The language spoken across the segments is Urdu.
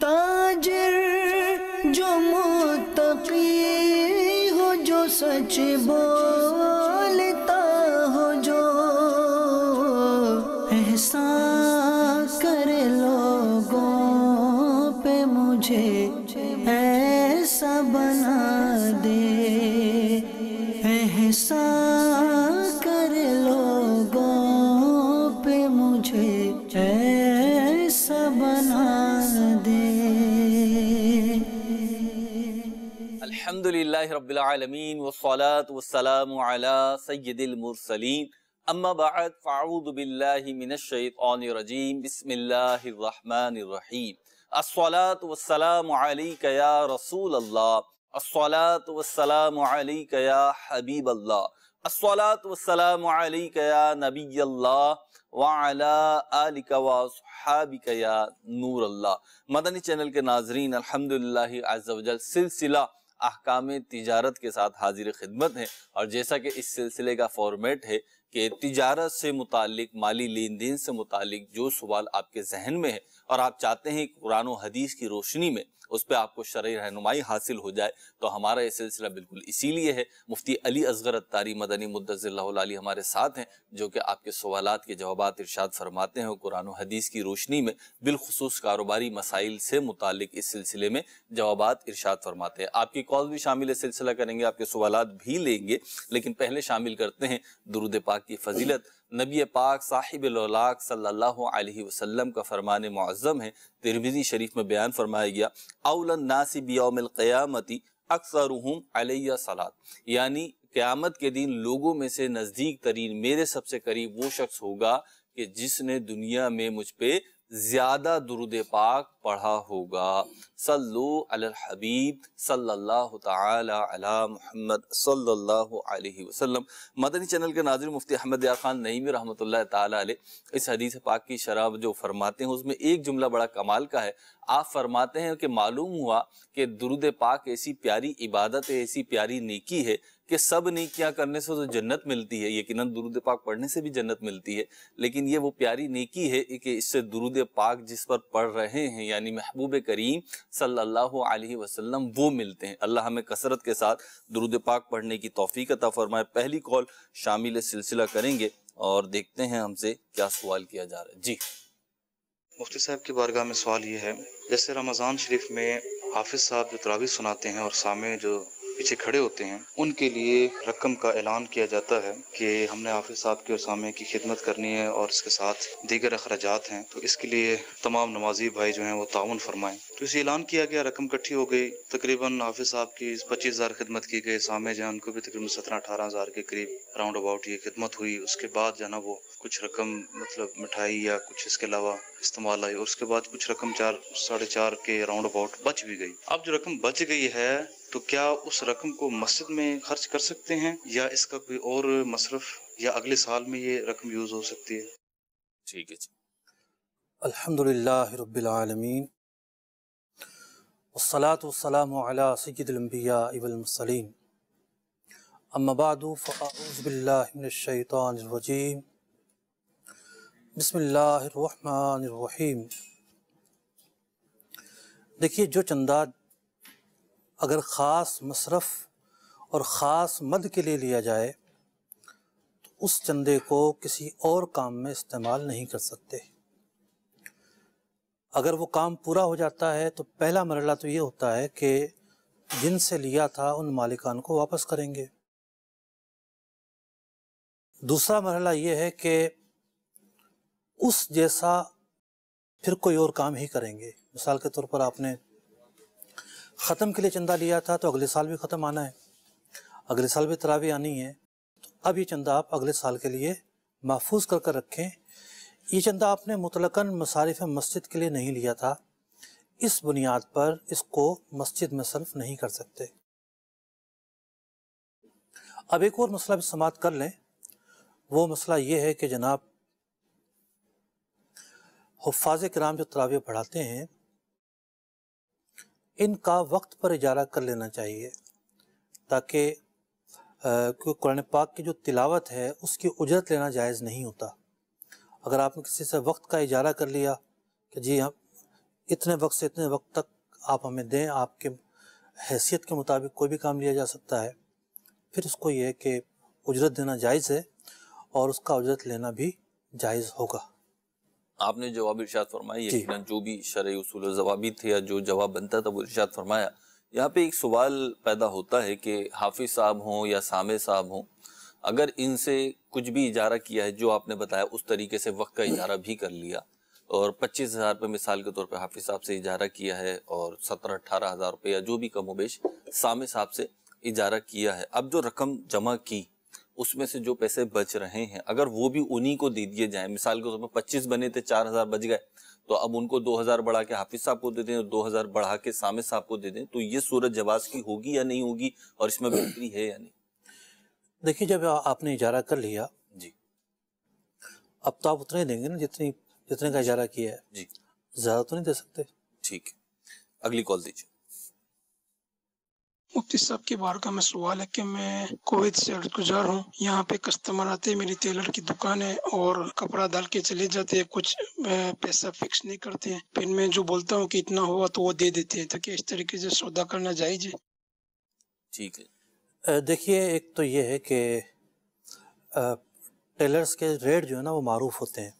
تاجر جو متقی ہو جو سچ بول اللہ رب العالمین والصلاة والسلام على سید المرسلین اما بعد فاعوذ باللہ من الشیطان الرجیم بسم اللہ الرحمن الرحیم الصلاة والسلام علیکہ یا رسول اللہ الصلاة والسلام علیکہ یا حبیب اللہ الصلاة والسلام علیکہ یا نبی اللہ وعلا آلک و صحابک یا نور اللہ مدنی چینل کے ناظرین الحمدللہ عز و جل سلسلہ احکام تجارت کے ساتھ حاضر خدمت ہیں اور جیسا کہ اس سلسلے کا فارمیٹ ہے کہ تجارت سے متعلق مالی لین دین سے متعلق جو سوال آپ کے ذہن میں ہے اور آپ چاہتے ہیں کہ قرآن و حدیث کی روشنی میں اس پہ آپ کو شرعی رہنمائی حاصل ہو جائے تو ہمارا یہ سلسلہ بالکل اسی لیے ہے مفتی علی ازغر اتاری مدنی مدضی اللہ علیہ ہمارے ساتھ ہیں جو کہ آپ کے سوالات کے جوابات ارشاد فرماتے ہیں اور قرآن و حدیث کی روشنی میں بالخصوص کاروباری مسائل سے متعلق اس سلسلے میں جوابات ارشاد فرماتے ہیں آپ کی کال بھی شامل سلسلہ کریں گے آپ کے سوالات بھی لیں گے لیکن پہلے شامل کرتے ہیں درود پاک کی فضیلت نبی پاک صاحب صلی اللہ علیہ وسلم کا فرمان معظم ہے ترمیزی شریف میں بیان فرمایا گیا بیوم القیامتی اکثرہم علیہ صلاة یعنی قیامت کے دن لوگوں میں سے نزدیک ترین میرے سب سے قریب وہ شخص ہوگا کہ جس نے دنیا میں مجھ پہ زیادہ درود پاک پڑھا ہوگا صلو علی الحبیب صلی اللہ تعالی علی محمد صلی اللہ علیہ وسلم مدنی چینل کے ناظر مفتی احمد رحمۃ اللہ تعالی علیہ اس حدیث پاک کی شرح جو فرماتے ہیں اس میں ایک جملہ بڑا کمال کا ہے آپ فرماتے ہیں کہ معلوم ہوا کہ درود پاک ایسی پیاری عبادت ہے ایسی پیاری نیکی ہے کہ سب نیکیاں کرنے سے تو جنت ملتی ہے یقیناً درود پاک پڑھنے سے بھی جنت ملتی ہے لیکن یہ وہ پیاری نیکی ہے کہ اس سے درود پاک جس پر پڑھ رہے ہیں یعنی محبوب کریم صلی اللہ علیہ وسلم وہ ملتے ہیں اللہ ہمیں کثرت کے ساتھ درود پاک پڑھنے کی توفیق عطا فرمائے پہلی کال شامل سلسلہ کریں گے اور دیکھتے ہیں ہم سے کیا سوال کیا جا رہا ہے جی مفتی صاحب کی بارگاہ میں سوال یہ ہے جیسے رمضان شریف میں حافظ صاحب جو تراویح سناتے ہیں اور سامع جو پیچھے کھڑے ہوتے ہیں ان کے لیے رقم کا اعلان کیا جاتا ہے کہ ہم نے حافظ صاحب کے اسامے کی خدمت کرنی ہے اور اس کے ساتھ دیگر اخراجات ہیں تو اس کے لیے تمام نمازی بھائی جو ہیں وہ تعاون فرمائیں تو اسے اعلان کیا گیا رقم کٹھی ہو گئی تقریباً حافظ صاحب کی پچیس ہزار خدمت کی گئی سامع جان کو بھی تقریباً سترہ اٹھارہ ہزار کے قریب راؤنڈ اباؤٹ یہ خدمت ہوئی اس کے بعد جانا وہ کچھ رقم مطلب مٹھائی یا کچھ اس کے علاوہ استعمال آئی اس کے بعد کچھ رقم چار ساڑھے چار کے راؤنڈ اباؤٹ بچ بھی گئی اب جو رقم بچ گئی ہے تو کیا اس رقم کو مسجد میں خرچ کر سکتے ہیں یا اس کا کوئی اور مصرف یا اگلے سال میں یہ رقم یوز ہو سکتی ہے ٹھیک ہے جی الحمدللہ رب العالمین والصلاة والسلام على سید الانبیاء والمسلین اما بعد فاعوذ باللہ من الشیطان الرجیم بسم اللہ الرحمن الرحیم دیکھیے جو چندہ اگر خاص مصرف اور خاص مد کے لیے لیا جائے تو اس چندے کو کسی اور کام میں استعمال نہیں کر سکتے اگر وہ کام پورا ہو جاتا ہے تو پہلا مرحلہ تو یہ ہوتا ہے کہ جن سے لیا تھا ان مالکان کو واپس کریں گے دوسرا مرحلہ یہ ہے کہ اس جیسا پھر کوئی اور کام ہی کریں گے مثال کے طور پر آپ نے ختم کے لیے چندہ لیا تھا تو اگلے سال بھی ختم آنا ہے اگلے سال بھی تراوی آنی ہے تو اب یہ چندہ آپ اگلے سال کے لیے محفوظ کر کر رکھیں یہ چندہ آپ نے مطلقاً مصارف مسجد کے لیے نہیں لیا تھا اس بنیاد پر اس کو مسجد میں صرف نہیں کر سکتے اب ایک اور مسئلہ بھی سماعت کر لیں وہ مسئلہ یہ ہے کہ جناب حفاظ کرام جو تراویہ پڑھاتے ہیں ان کا وقت پر اجارہ کر لینا چاہیے تاکہ کیونکہ قرآن پاک کی جو تلاوت ہے اس کی اجرت لینا جائز نہیں ہوتا اگر آپ نے کسی سے وقت کا اجارہ کر لیا کہ جی ہم اتنے وقت سے اتنے وقت تک آپ ہمیں دیں آپ کے حیثیت کے مطابق کوئی بھی کام لیا جا سکتا ہے پھر اس کو یہ کہ اجرت دینا جائز ہے اور اس کا اجرت لینا بھی جائز ہوگا آپ نے جواب ارشاد فرمائی جی۔ جو بھی شرعی اصول و تھے جو جواب بنتا تھا وہ ارشاد فرمایا یہاں پہ ایک سوال پیدا ہوتا ہے کہ حافظ صاحب ہوں یا سامع صاحب ہوں اگر ان سے کچھ بھی اجارہ کیا ہے جو آپ نے بتایا اس طریقے سے وقت کا اجارہ بھی کر لیا اور پچیس ہزار روپے مثال کے طور پہ حافظ صاحب سے اجارہ کیا ہے اور سترہ اٹھارہ ہزار روپے یا جو بھی کم و بیش سامع صاحب سے اجارہ کیا ہے اب جو رقم جمع کی اس میں سے جو پیسے بچ رہے ہیں اگر وہ بھی انہی کو دے دیے جائیں مثال کے طور پر پچیس بنے تھے چار ہزار بچ گئے تو اب ان کو دو ہزار بڑھا کے حافظ صاحب کو دے دیں اور دو ہزار بڑھا کے سامع صاحب کو دے دیں تو یہ صورت جواز کی ہوگی یا نہیں ہوگی اور اس میں بہتری ہے یا نہیں دیکھیے جب آپ نے اجارہ کر لیا جی اب تو آپ اتنے دیں گے نا جتنے جتنے کا اجارہ کیا ہے جی زیادہ تو نہیں دے سکتے ٹھیک ہے اگلی کال دیجیے مفتی صاحب کے بارگاہ کا میں سوال ہے کہ میں کویت سے گزار ہوں یہاں پہ کسٹمر آتے میری ٹیلر کی دکان ہے اور کپڑا ڈال کے چلے جاتے ہیں کچھ پیسہ فکس نہیں کرتے ہیں پھر میں جو بولتا ہوں کہ اتنا ہوا تو وہ دے دیتے ہیں تاکہ اس طریقے سے سودا کرنا جائز ہے ٹھیک ہے دیکھیے ایک تو یہ ہے کہ ٹیلرس کے ریٹ جو ہے نا وہ معروف ہوتے ہیں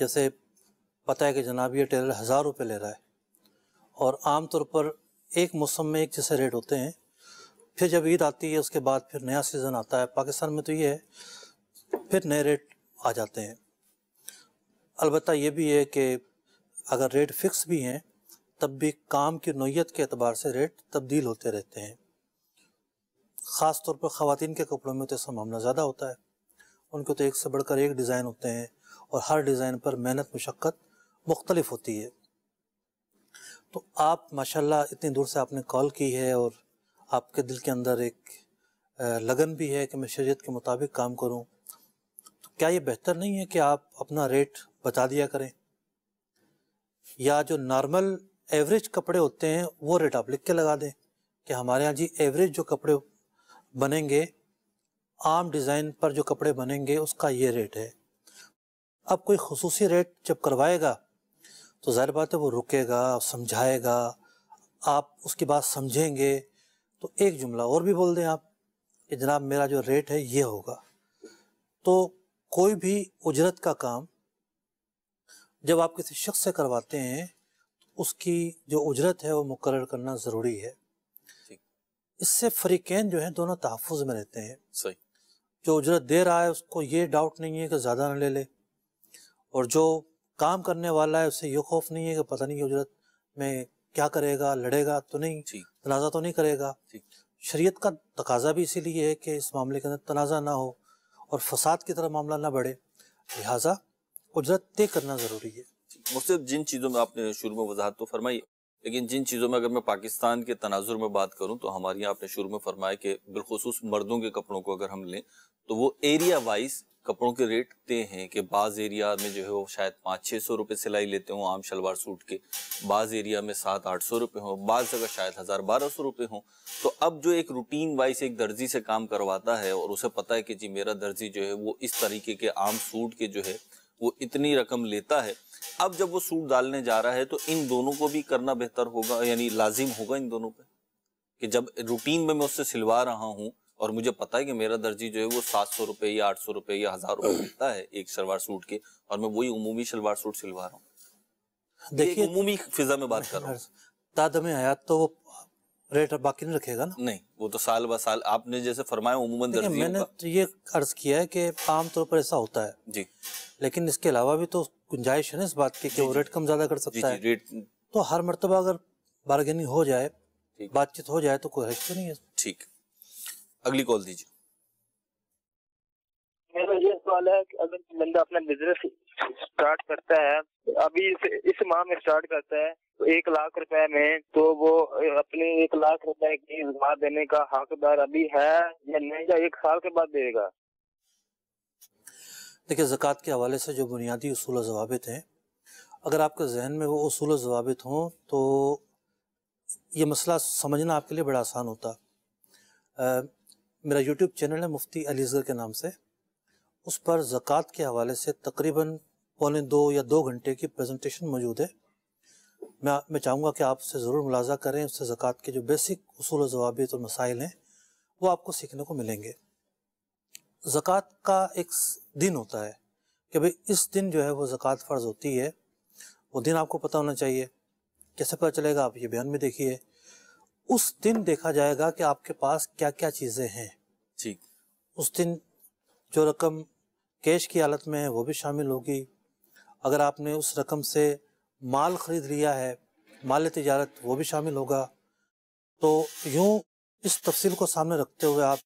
جیسے پتہ ہے کہ جناب یہ ٹیلر ہزار روپے لے رہا ہے اور عام طور پر ایک موسم میں ایک جیسے ریٹ ہوتے ہیں پھر جب عید آتی ہے اس کے بعد پھر نیا سیزن آتا ہے پاکستان میں تو یہ ہے پھر نئے ریٹ آ جاتے ہیں البتہ یہ بھی ہے کہ اگر ریٹ فکس بھی ہیں تب بھی کام کی نوعیت کے اعتبار سے ریٹ تبدیل ہوتے رہتے ہیں خاص طور پر خواتین کے کپڑوں میں تو ایسا معاملہ زیادہ ہوتا ہے ان کو تو ایک سے بڑھ کر ایک ڈیزائن ہوتے ہیں اور ہر ڈیزائن پر محنت مشقت مختلف ہوتی ہے تو آپ ماشاءاللہ اتنی دور سے آپ نے کال کی ہے اور آپ کے دل کے اندر ایک لگن بھی ہے کہ میں شریعت کے مطابق کام کروں تو کیا یہ بہتر نہیں ہے کہ آپ اپنا ریٹ بتا دیا کریں یا جو نارمل ایوریج کپڑے ہوتے ہیں وہ ریٹ آپ لکھ کے لگا دیں کہ ہمارے ہاں جی ایوریج جو کپڑے بنیں گے عام ڈیزائن پر جو کپڑے بنیں گے اس کا یہ ریٹ ہے اب کوئی خصوصی ریٹ جب کروائے گا تو ظاہر بات ہے وہ رکے گا سمجھائے گا آپ اس کی بات سمجھیں گے تو ایک جملہ اور بھی بول دیں آپ کہ جناب میرا جو ریٹ ہے یہ ہوگا تو کوئی بھی اجرت کا کام جب آپ کسی شخص سے کرواتے ہیں اس کی جو اجرت ہے وہ مقرر کرنا ضروری ہے اس سے فریقین جو ہیں دونوں تحفظ میں رہتے ہیں جو اجرت دے رہا ہے اس کو یہ ڈاؤٹ نہیں ہے کہ زیادہ نہ لے لے اور جو کام کرنے والا ہے اسے یہ خوف نہیں ہے کہ پتہ نہیں اجرت میں کیا کرے گا لڑے گا تو نہیں جی۔ تنازع تو نہیں کرے گا جی۔ شریعت کا تقاضا بھی اسی لیے ہے کہ اس معاملے کے اندر تنازع نہ ہو اور فساد کی طرح معاملہ نہ بڑھے لہٰذا اجرت طے کرنا ضروری ہے جی۔ جن چیزوں میں آپ نے شروع میں وضاحت تو فرمائی ہے لیکن جن چیزوں میں اگر میں پاکستان کے تناظر میں بات کروں تو ہمارے یہاں آپ نے شروع میں فرمایا کہ بالخصوص مردوں کے کپڑوں کو اگر ہم لیں تو وہ ایریا وائز کپڑوں کے ریٹ تے ہیں کہ بعض ایریا میں جو ہے وہ شاید پانچ چھ سو روپے سلائی لیتے ہوں عام شلوار سوٹ کے بعض ایریا میں سات آٹھ سو روپے ہوں بعض جگہ شاید ہزار بارہ سو روپے ہوں تو اب جو ایک روٹین وائز ایک درزی سے کام کرواتا ہے اور اسے پتا ہے کہ جی میرا درزی جو ہے وہ اس طریقے کے عام سوٹ کے جو ہے وہ اتنی رقم لیتا ہے اب جب وہ سوٹ ڈالنے جا رہا ہے تو ان دونوں کو بھی کرنا بہتر ہوگا یعنی لازم ہوگا ان دونوں پہ کہ جب روٹین میں میں اس سے سلوا رہا ہوں اور مجھے پتا ہے کہ میرا درجی جو ہے وہ سات سو روپے یا آٹھ سو روپے یا ہزار روپے ملتا ہے ایک شلوار سوٹ کے اور میں وہی عمومی شلوار سوٹ سلوا رہا ہوں دیکھیے عمومی فضا میں بات کر رہا ہوں تادم حیات تو وہ ریٹ باقی نہیں رکھے گا نا نہیں وہ تو سال با سال آپ نے جیسے فرمایا عموماً درجی میں نے یہ عرض کیا ہے کہ عام طور پر ایسا ہوتا ہے جی لیکن اس کے علاوہ بھی تو گنجائش ہے نا اس بات کی کہ جی، وہ جی۔ ریٹ کم زیادہ کر سکتا جی، ہے تو ہر مرتبہ اگر بارگیننگ ہو جائے بات چیت ہو جائے تو کوئی حج تو نہیں ہے ٹھیک اگلی کال دیجیے میرا یہ سوال ہے کہ اگر بندہ اپنا بزنس سٹارٹ کرتا ہے ابھی اس ماہ میں سٹارٹ کرتا ہے تو ایک لاکھ روپے میں تو وہ اپنے ایک لاکھ روپے کی جمع دینے کا حقدار ابھی ہے یا نہیں یا ایک سال کے بعد دے گا دیکھیں زکوٰۃ کے حوالے سے جو بنیادی اصول و ضوابط ہیں اگر آپ کے ذہن میں وہ اصول و ضوابط ہوں تو یہ مسئلہ سمجھنا آپ کے لیے بڑا آسان ہوتا میرا یوٹیوب چینل ہے مفتی علی گڑھ کے نام سے اس پر زکوٰۃ کے حوالے سے تقریباً پونے دو یا دو گھنٹے کی پریزنٹیشن موجود ہے میں چاہوں گا کہ آپ سے ضرور ملازہ کریں اس سے زکوٰۃ کے جو بیسک اصول و ضوابط اور مسائل ہیں وہ آپ کو سیکھنے کو ملیں گے زکوٰۃ کا ایک دن ہوتا ہے کہ بھئی اس دن جو ہے وہ زکوٰۃ فرض ہوتی ہے وہ دن آپ کو پتہ ہونا چاہیے کیسے پتہ چلے گا آپ یہ بیان میں دیکھیے اس دن دیکھا جائے گا کہ آپ کے پاس کیا کیا چیزیں ہیں جی۔ اس دن جو رقم کیش کی حالت میں ہے وہ بھی شامل ہوگی اگر آپ نے اس رقم سے مال خرید لیا ہے مال تجارت وہ بھی شامل ہوگا تو یوں اس تفصیل کو سامنے رکھتے ہوئے آپ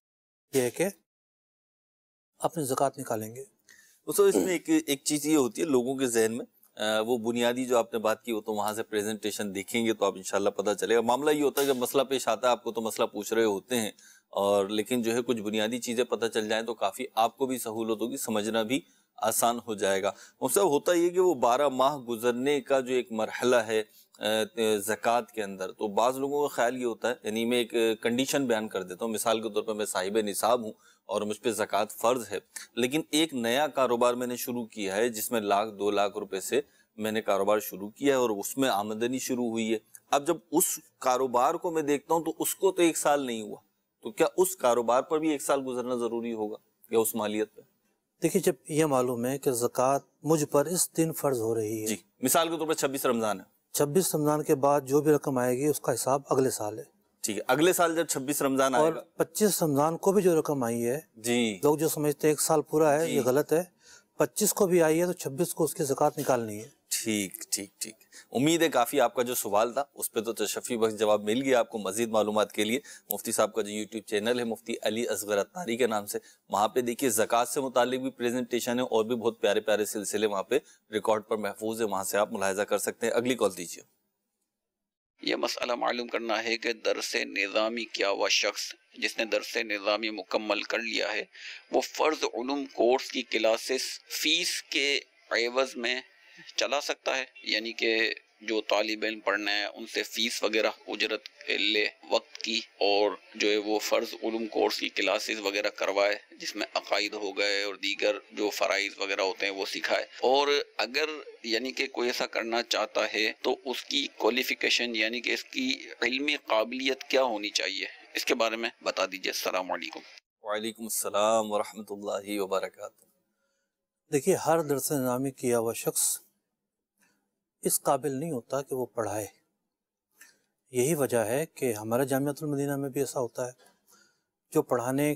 یہ ہے کہ اپنی زکوٰۃ نکالیں گے اس میں ایک چیز یہ ہوتی ہے لوگوں کے ذہن میں وہ بنیادی جو آپ نے بات کی وہ تو وہاں سے پریزنٹیشن دیکھیں گے تو آپ انشاءاللہ پتہ پتا چلے گا معاملہ یہ ہوتا ہے جب مسئلہ پیش آتا ہے آپ کو تو مسئلہ پوچھ رہے ہوتے ہیں اور لیکن جو ہے کچھ بنیادی چیزیں پتہ چل جائیں تو کافی آپ کو بھی سہولت ہوگی سمجھنا بھی آسان ہو جائے گا اس ہوتا یہ کہ وہ بارہ ماہ گزرنے کا جو ایک مرحلہ ہے زکوٰۃ کے اندر تو بعض لوگوں کا خیال یہ ہوتا ہے یعنی میں ایک کنڈیشن بیان کر دیتا ہوں مثال کے طور پر میں صاحب نصاب ہوں اور مجھ پہ زکوٰۃ فرض ہے لیکن ایک نیا کاروبار میں نے شروع کیا ہے جس میں لاکھ دو لاکھ روپے سے میں نے کاروبار شروع کیا ہے اور اس میں آمدنی شروع ہوئی ہے اب جب اس کاروبار کو میں دیکھتا ہوں تو اس کو تو ایک سال نہیں ہوا تو کیا اس کاروبار پر بھی ایک سال گزرنا ضروری ہوگا یا اس مالیت پہ دیکھیے جب یہ معلوم ہے کہ زکوٰۃ مجھ پر اس دن فرض ہو رہی ہے جی مثال کے طور پر چھبیس رمضان ہے چھبیس رمضان کے بعد جو بھی رقم آئے گی اس کا حساب اگلے سال ہے ٹھیک ہے اگلے سال جب چھبیس رمضان آئے اور پچیس رمضان کو بھی جو رقم آئی ہے جی لوگ جو سمجھتے ایک سال پورا ہے جی۔ یہ غلط ہے پچیس کو بھی آئی ہے تو چھبیس کو اس کی زکات نکالنی ہے ٹھیک ٹھیک ٹھیک امید ہے کافی آپ کا جو سوال تھا اس پہ تو تشفی بخش جواب مل گیا آپ کو مزید معلومات کے لیے مفتی صاحب کا جو یوٹیوب چینل ہے مفتی علی اصغر اتاری کے نام سے وہاں پہ دیکھیے زکات سے متعلق بھی پریزنٹیشن ہے اور بھی بہت پیارے پیارے سلسلے وہاں پہ ریکارڈ پر محفوظ ہے وہاں سے آپ ملاحظہ کر سکتے ہیں اگلی کال دیجیے یہ مسئلہ معلوم کرنا ہے کہ درس نظامی کیا ہوا شخص جس نے درس نظامی مکمل کر لیا ہے وہ فرض علم کورس کی کلاسز فیس کے عوض میں چلا سکتا ہے یعنی کہ جو طالب علم پڑھنا ہے ان سے فیس وغیرہ اجرت لے وقت کی اور جو ہے وہ فرض علم کورس کی کلاسز وغیرہ کروائے جس میں عقائد ہو گئے اور دیگر جو فرائض وغیرہ ہوتے ہیں وہ سکھائے اور اگر یعنی کہ کوئی ایسا کرنا چاہتا ہے تو اس کی کوالیفیکیشن یعنی کہ اس کی علمی قابلیت کیا ہونی چاہیے اس کے بارے میں بتا دیجیے السلام علیکم وعلیکم السلام ورحمۃ اللہ وبرکاتہ دیکھیے ہر درس کیا شخص اس قابل نہیں ہوتا کہ وہ پڑھائے یہی وجہ ہے کہ ہمارا جامعہ المدینہ میں بھی ایسا ہوتا ہے جو پڑھانے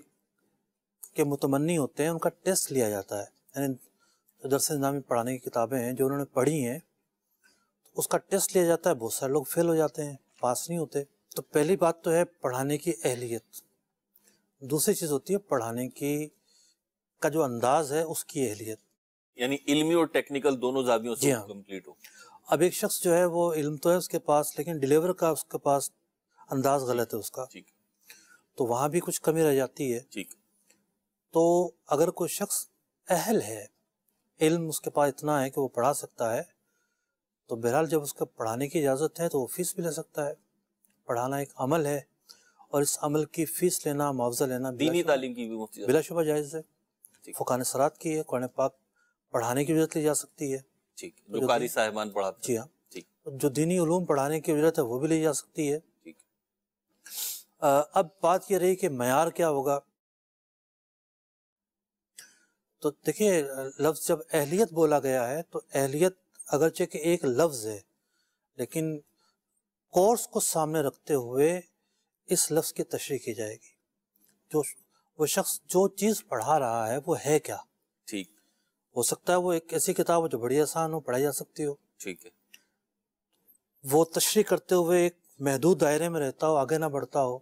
کے متمنی ہوتے ہیں ان کا ٹیسٹ لیا جاتا ہے یعنی درس نظامی پڑھانے کی کتابیں ہیں جو انہوں نے پڑھی ہیں اس کا ٹیسٹ لیا جاتا ہے بہت سارے لوگ فیل ہو جاتے ہیں پاس نہیں ہوتے تو پہلی بات تو ہے پڑھانے کی اہلیت دوسری چیز ہوتی ہے پڑھانے کی کا جو انداز ہے اس کی اہلیت یعنی علمی اور ٹیکنیکل دونوں زاویوں سے کمپلیٹ جی ہاں۔ ہو اب ایک شخص جو ہے وہ علم تو ہے اس کے پاس لیکن ڈیلیور کا اس کے پاس انداز غلط ہے اس کا تو وہاں بھی کچھ کمی رہ جاتی ہے تو اگر کوئی شخص اہل ہے علم اس کے پاس اتنا ہے کہ وہ پڑھا سکتا ہے تو بہرحال جب اس کا پڑھانے کی اجازت ہے تو وہ فیس بھی لے سکتا ہے پڑھانا ایک عمل ہے اور اس عمل کی فیس لینا معاوضہ لینا دینی تعلیم کی بھی بلا شبہ جائز ہے فقان سرات کی ہے قرآن پاک پڑھانے کی اجازت لی جا سکتی ہے جی ہاں جو دینی علوم پڑھانے کی ہے وہ بھی لی جا سکتی ہے اب بات یہ رہی کہ معیار کیا ہوگا تو دیکھیں لفظ جب اہلیت بولا گیا ہے تو اہلیت اگرچہ کہ ایک لفظ ہے لیکن کورس کو سامنے رکھتے ہوئے اس لفظ کی تشریح کی جائے گی جو وہ شخص جو چیز پڑھا رہا ہے وہ ہے کیا ٹھیک ہو سکتا ہے وہ ایک ایسی کتاب ہو جو بڑی آسان ہو پڑھائی جا سکتی ہو ٹھیک ہے وہ تشریح کرتے ہوئے ایک محدود دائرے میں رہتا ہو آگے نہ بڑھتا ہو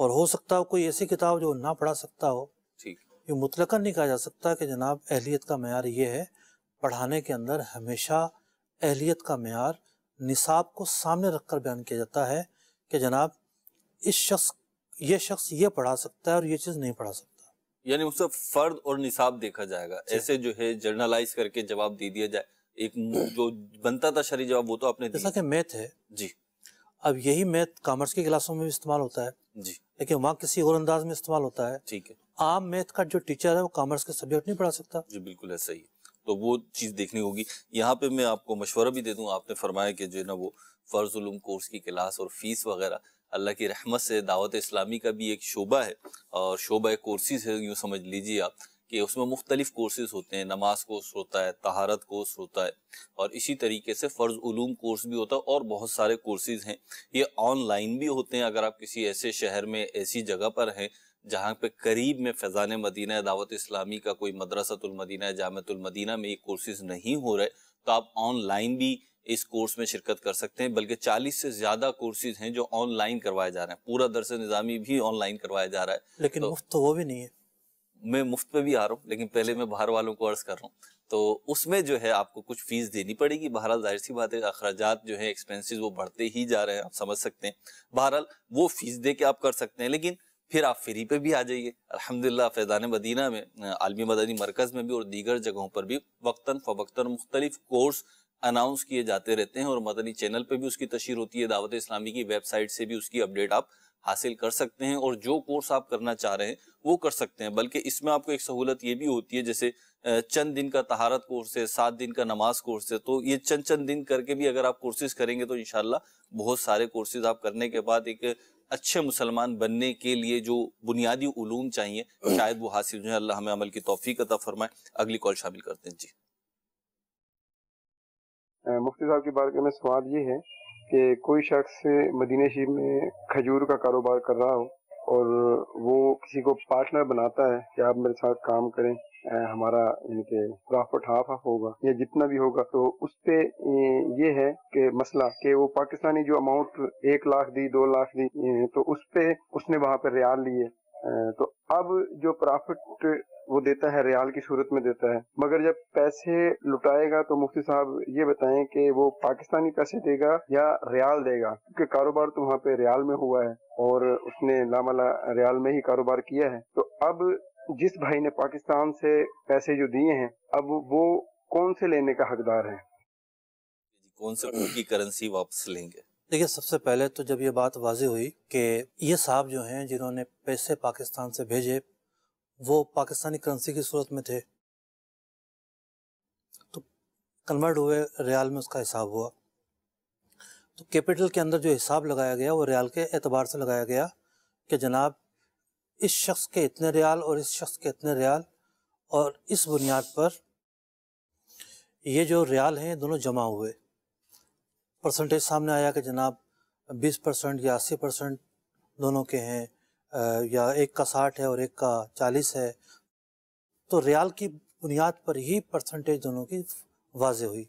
اور ہو سکتا ہو کوئی ایسی کتاب جو نہ پڑھا سکتا ہو ٹھیک یہ متلقن نہیں کہا جا سکتا کہ جناب اہلیت کا معیار یہ ہے پڑھانے کے اندر ہمیشہ اہلیت کا معیار نصاب کو سامنے رکھ کر بیان کیا جاتا ہے کہ جناب اس شخص یہ شخص یہ پڑھا سکتا ہے اور یہ چیز نہیں پڑھا سکتا یعنی اس سے فرد اور نصاب دیکھا جائے گا جی۔ ایسے جو ہے جرنلائز کر کے جواب دی دیا جائے ایک جو بنتا تھا شرعی جواب وہ تو آپ نے دیا جیسا کہ میت ہے جی اب یہی میت کامرس کے کلاسوں میں بھی استعمال ہوتا ہے جی لیکن وہاں کسی اور انداز میں استعمال ہوتا ہے ٹھیک ہے عام میت کا جو ٹیچر ہے وہ کامرس کے سبجیکٹ نہیں پڑھا سکتا جی بالکل ایسا ہی تو وہ چیز دیکھنی ہوگی یہاں پہ میں آپ کو مشورہ بھی دے دوں آپ نے فرمایا کہ جو ہے نا وہ فرض علوم کورس کی کلاس اور فیس وغیرہ اللہ کی رحمت سے دعوت اسلامی کا بھی ایک شعبہ ہے اور شعبہ کورسز ہے یوں سمجھ لیجیے آپ کہ اس میں مختلف کورسز ہوتے ہیں نماز کورس ہوتا ہے تہارت کورس ہوتا ہے اور اسی طریقے سے فرض علوم کورس بھی ہوتا ہے اور بہت سارے کورسز ہیں یہ آن لائن بھی ہوتے ہیں اگر آپ کسی ایسے شہر میں ایسی جگہ پر ہیں جہاں پہ قریب میں فیضان مدینہ دعوت اسلامی کا کوئی مدرسۃ المدینہ جامعۃ المدینہ میں یہ کورسز نہیں ہو رہے تو آپ آن لائن بھی اس کورس میں شرکت کر سکتے ہیں بلکہ چالیس سے زیادہ کورسز ہیں جو آن لائن کروائے جا رہے ہیں پورا درس نظامی بھی آن لائن کروائے جا رہا ہے لیکن تو مفت تو وہ بھی نہیں ہے میں مفت پہ بھی آ رہا ہوں لیکن پہلے میں باہر والوں کو عرض کر رہا ہوں تو اس میں جو ہے آپ کو کچھ فیس دینی پڑے گی بہرحال ظاہر سی بات ہے اخراجات جو ہیں ایکسپینسز وہ بڑھتے ہی جا رہے ہیں آپ سمجھ سکتے ہیں بہرحال وہ فیس دے کے آپ کر سکتے ہیں لیکن پھر آپ فری پہ بھی آ جائیے الحمدللہ فیضان مدینہ میں عالمی مدنی مرکز میں بھی اور دیگر جگہوں پر بھی وقتاً فوقتاً مختلف کورس اناؤنس کیے جاتے رہتے ہیں اور مدنی چینل پہ بھی اس کی تشہیر ہوتی ہے دعوت اسلامی کی ویب سائٹ سے بھی اس کی اپڈیٹ آپ حاصل کر سکتے ہیں اور جو کورس آپ کرنا چاہ رہے ہیں وہ کر سکتے ہیں بلکہ اس میں آپ کو ایک سہولت یہ بھی ہوتی ہے جیسے چند دن کا طہارت کورس ہے سات دن کا نماز کورس ہے تو یہ چند چند دن کر کے بھی اگر آپ کورسز کریں گے تو انشاءاللہ بہت سارے کورسز آپ کرنے کے بعد ایک اچھے مسلمان بننے کے لیے جو بنیادی علوم چاہیے شاید وہ حاصل جو ہے اللہ ہمیں عمل کی توفیق عطا فرمائے اگلی کال شامل کرتے ہیں جی مفتی صاحب کی بارگاہ میں سوال یہ ہے کہ کوئی شخص مدینہ شریف میں کھجور کا کاروبار کر رہا ہو اور وہ کسی کو پارٹنر بناتا ہے کہ آپ میرے ساتھ کام کریں ہمارا یعنی پرافٹ ہاف ہاف ہوگا یا جتنا بھی ہوگا تو اس پہ یہ ہے کہ مسئلہ کہ وہ پاکستانی جو اماؤنٹ ایک لاکھ دی دو لاکھ دی تو اس پہ اس نے وہاں پہ ریال لیے تو اب جو پرافٹ وہ دیتا ہے ریال کی صورت میں دیتا ہے مگر جب پیسے لٹائے گا تو مفتی صاحب یہ بتائیں کہ وہ پاکستانی پیسے دے گا یا ریال دے گا کیونکہ کاروبار تو وہاں پہ ریال میں ہوا ہے اور اس نے لامال ریال میں ہی کاروبار کیا ہے تو اب جس بھائی نے پاکستان سے پیسے جو دیے ہیں اب وہ کون سے لینے کا حقدار ہے جی، کون سے کرنسی واپس لیں گے دیکھیے سب سے پہلے تو جب یہ بات واضح ہوئی کہ یہ صاحب جو ہیں جنہوں نے پیسے پاکستان سے بھیجے وہ پاکستانی کرنسی کی صورت میں تھے تو کنورٹ ہوئے ریال میں اس کا حساب ہوا تو کیپیٹل کے اندر جو حساب لگایا گیا وہ ریال کے اعتبار سے لگایا گیا کہ جناب اس شخص کے اتنے ریال اور اس شخص کے اتنے ریال اور اس بنیاد پر یہ جو ریال ہیں دونوں جمع ہوئے پرسنٹیج سامنے آیا کہ جناب بیس پرسنٹ یا اسی پرسنٹ دونوں کے ہیں یا ایک کا ساٹھ ہے اور ایک کا چالیس ہے تو ریال کی بنیاد پر ہی پرسنٹیج دونوں کی واضح ہوئی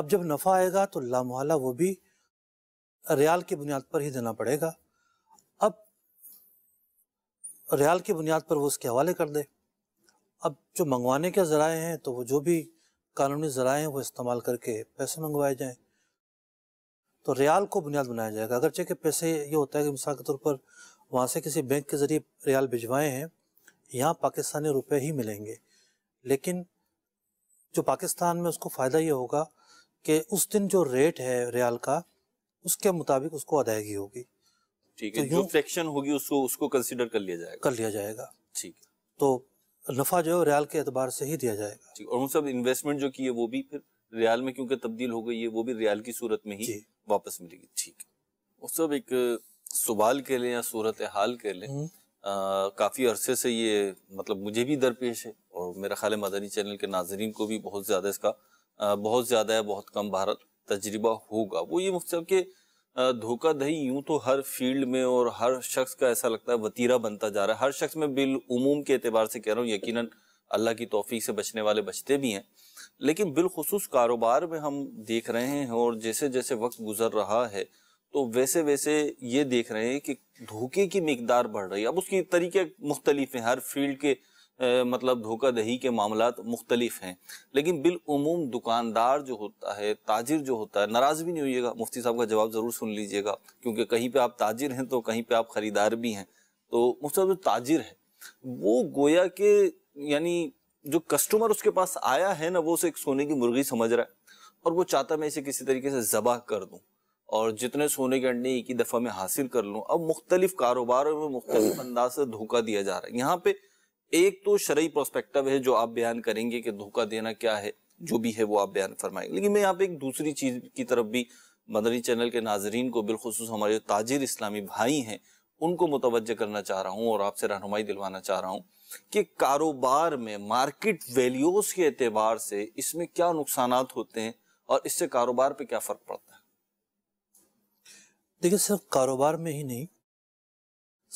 اب جب نفع آئے گا تو لامحالہ وہ بھی ریال کی بنیاد پر ہی دینا پڑے گا اب ریال کی بنیاد پر وہ اس کے حوالے کر دے اب جو منگوانے کے ذرائع ہیں تو وہ جو بھی قانونی ذرائع ہیں وہ استعمال کر کے پیسے منگوائے جائیں تو ریال کو بنیاد بنایا جائے گا اگرچہ کہ پیسے یہ ہوتا ہے کہ مثال کے طور پر وہاں سے کسی بینک کے ذریعے ریال بھجوائے ہیں یہاں پاکستانی روپے ہی ملیں گے لیکن جو پاکستان میں اس کو فائدہ یہ ہوگا کہ اس دن جو ریٹ ہے ریال کا اس کے مطابق اس کو ادائیگی ہوگی ٹھیک ہے جو فریکشن ہوگی اس کو اس کو کنسیڈر کر لیا جائے گا کر لیا جائے گا ٹھیک ہے تو نفع جو ہے ریال کے اعتبار سے ہی دیا جائے گا اور ان سب انویسٹمنٹ جو کی ہے وہ بھی پھر ریال میں کیونکہ تبدیل ہو گئی ہے وہ بھی ریال کی صورت میں ہی جی۔ واپس ملے گی ٹھیک سوال کے لئے یا صورت حال کے لئے کافی عرصے سے یہ مطلب مجھے بھی درپیش ہے اور میرا خیال مدنی چینل کے ناظرین کو بھی بہت زیادہ اس کا بہت زیادہ ہے بہت کم بھارت تجربہ ہوگا وہ یہ مختلف کہ دھوکہ دہی یوں تو ہر فیلڈ میں اور ہر شخص کا ایسا لگتا ہے وطیرہ بنتا جا رہا ہے ہر شخص میں بالعموم کے اعتبار سے کہہ رہا ہوں یقیناً اللہ کی توفیق سے بچنے والے بچتے بھی ہیں لیکن بالخصوص کاروبار میں ہم دیکھ رہے ہیں اور جیسے جیسے وقت گزر رہا ہے تو ویسے ویسے یہ دیکھ رہے ہیں کہ دھوکے کی مقدار بڑھ رہی ہے اب اس کی طریقے مختلف ہیں ہر فیلڈ کے مطلب دھوکہ دہی کے معاملات مختلف ہیں لیکن بالعموم دکاندار جو ہوتا ہے تاجر جو ہوتا ہے ناراض بھی نہیں ہوئیے گا مفتی صاحب کا جواب ضرور سن لیجیے گا کیونکہ کہیں پہ آپ تاجر ہیں تو کہیں پہ آپ خریدار بھی ہیں تو مفتی صاحب جو تاجر ہے وہ گویا کہ یعنی جو کسٹمر اس کے پاس آیا ہے نا وہ اسے ایک سونے کی مرغی سمجھ رہا ہے اور وہ چاہتا میں اسے کسی طریقے سے ذبح کر دوں اور جتنے سونے کے انڈے ایک ہی دفعہ میں حاصل کر لوں اب مختلف کاروبار میں مختلف انداز سے دھوکہ دیا جا رہا ہے یہاں پہ ایک تو شرعی پروسپیکٹو ہے جو آپ بیان کریں گے کہ دھوکہ دینا کیا ہے جو بھی ہے وہ آپ بیان فرمائیں گے لیکن میں یہاں پہ ایک دوسری چیز کی طرف بھی مدنی چینل کے ناظرین کو بالخصوص ہمارے جو تاجر اسلامی بھائی ہیں ان کو متوجہ کرنا چاہ رہا ہوں اور آپ سے رہنمائی دلوانا چاہ رہا ہوں کہ کاروبار میں مارکٹ ویلیوز کے اعتبار سے اس میں کیا نقصانات ہوتے ہیں اور اس سے کاروبار پہ کیا فرق پڑتا ہے دیکھیں صرف کاروبار میں ہی نہیں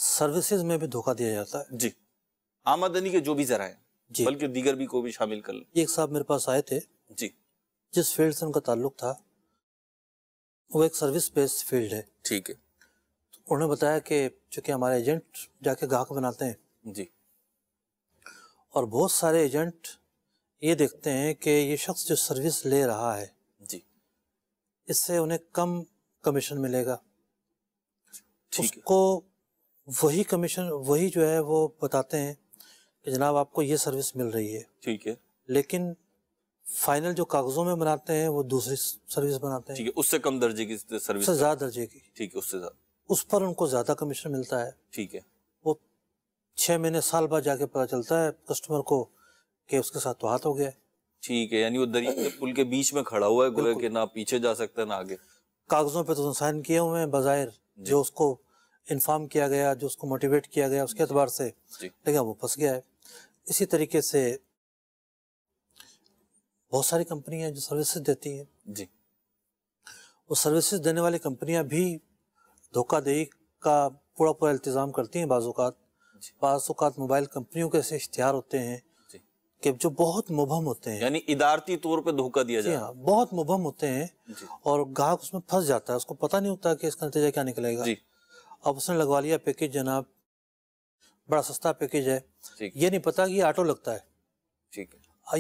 سروسز میں بھی دھوکہ دیا جاتا ہے جی آمدنی کے جو بھی ذرائع ہیں جی بلکہ دیگر بھی کو بھی شامل کر لیں ایک صاحب میرے پاس آئے تھے جی جس فیلڈ سے ان کا تعلق تھا وہ ایک سروس پیس فیلڈ ہے ٹھیک ہے انہوں نے بتایا کہ چونکہ ہمارے ایجنٹ جا کے گاہک بناتے ہیں جی اور بہت سارے ایجنٹ یہ دیکھتے ہیں کہ یہ شخص جو سروس لے رہا ہے جی اس سے انہیں کم کمیشن ملے گا اس کو وہی کمیشن وہی جو ہے وہ بتاتے ہیں کہ جناب آپ کو یہ سروس مل رہی ہے ٹھیک ہے لیکن فائنل جو کاغذوں میں بناتے ہیں وہ دوسری سروس بناتے ہیں اس سے کم درجے کی زیادہ درجے کی اس پر ان کو زیادہ کمیشن ملتا ہے ٹھیک ہے چھ مہینے سال بعد جا کے پتا چلتا ہے کسٹمر کو کہ اس کے ساتھ تو ہاتھ ہو گیا ٹھیک ہے یعنی وہ دریا کے کے پل بیچ میں کھڑا ہوا ہے گویا کہ نہ پیچھے جا سکتا ہے نہ آگے کاغذوں پہ تو سائن کیے ہوئے ہیں بظاہر جی۔ جو اس کو انفارم کیا گیا جو اس کو موٹیویٹ کیا گیا اس کے اعتبار سے جی۔ لیکن وہ پھنس گیا ہے اسی طریقے سے بہت ساری کمپنیاں جو سروسز دیتی ہیں جی وہ سروسز دینے والی کمپنیاں بھی دھوکہ دہی کا پورا پورا التظام کرتی ہیں بعض اوقات جی۔ بعض اوقات موبائل کمپنیوں کے ایسے اشتہار ہوتے ہیں جی۔ کہ جو بہت مبہم ہوتے ہیں یعنی ادارتی طور پہ دھوکہ دیا جی جائے ہاں، بہت مبہم ہوتے ہیں اور گاہک اس میں پھنس جاتا ہے اس کو پتہ نہیں ہوتا کہ اس کا نتیجہ کیا نکلے گا اب اس نے لگوا لیا پیکج جناب بڑا سستا پیکج ہے یہ نہیں پتا کہ یہ آٹو لگتا ہے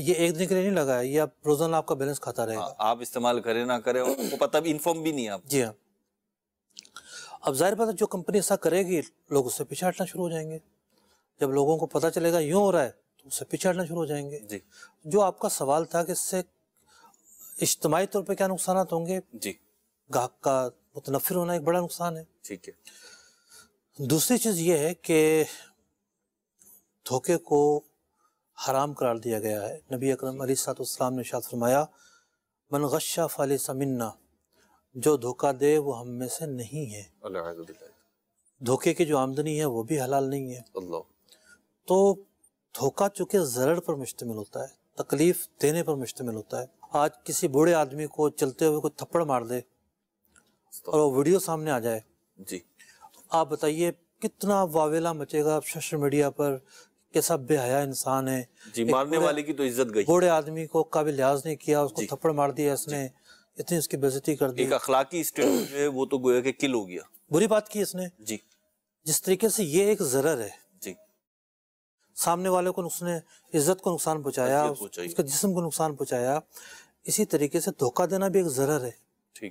یہ ایک دن کے لیے نہیں لگا ہے یہ روزانہ آپ کا بیلنس کھاتا رہے گا ہاں، آپ استعمال کرے نہ کرے پتہ بھی انفارم بھی نہیں آپ جی ہاں اب ظاہر بات ہے جو کمپنی ایسا کرے گی لوگ اس سے پیچھے ہٹنا شروع ہو جائیں گے جب لوگوں کو پتا چلے گا یوں ہو رہا ہے تو اس سے پیچھے ہٹنا شروع ہو جائیں گے جی جو آپ کا سوال تھا کہ اس سے اجتماعی طور پہ کیا نقصانات ہوں گے جی گاہک کا متنفر ہونا ایک بڑا نقصان ہے دوسری چیز یہ ہے کہ دھوکے کو حرام قرار دیا گیا ہے نبی اکرم علیہ السلام اسلام نے شاد فرمایا من فالی سمنا جو دھوکہ دے وہ ہم میں سے نہیں ہے دھوکے کی جو آمدنی ہے وہ بھی حلال نہیں ہے تو دھوکہ چونکہ ضرر پر مشتمل ہوتا ہے تکلیف دینے پر مشتمل ہوتا ہے آج کسی بوڑھے آدمی کو چلتے ہوئے کوئی تھپڑ مار دے اور وہ ویڈیو سامنے آ جائے جی آپ بتائیے کتنا واویلا مچے گا سوشل میڈیا پر کیسا بے حیا انسان ہے جی، تو عزت گئی بوڑھے آدمی کو قابل لحاظ نہیں کیا اس کو جی۔ تھپڑ مار دیا اس جی۔ نے اتنی اس کی بزی کر دی ایک اخلاقی اسٹیٹمنٹ ہے وہ تو گویا کہ کل ہو گیا بری بات کی اس نے جی جس طریقے سے یہ ایک ضرر جی سامنے والے کو اس نے عزت کو نقصان پہنچایا جسم کو نقصان پہنچایا اسی طریقے سے دھوکہ دینا بھی ایک ضرر ہے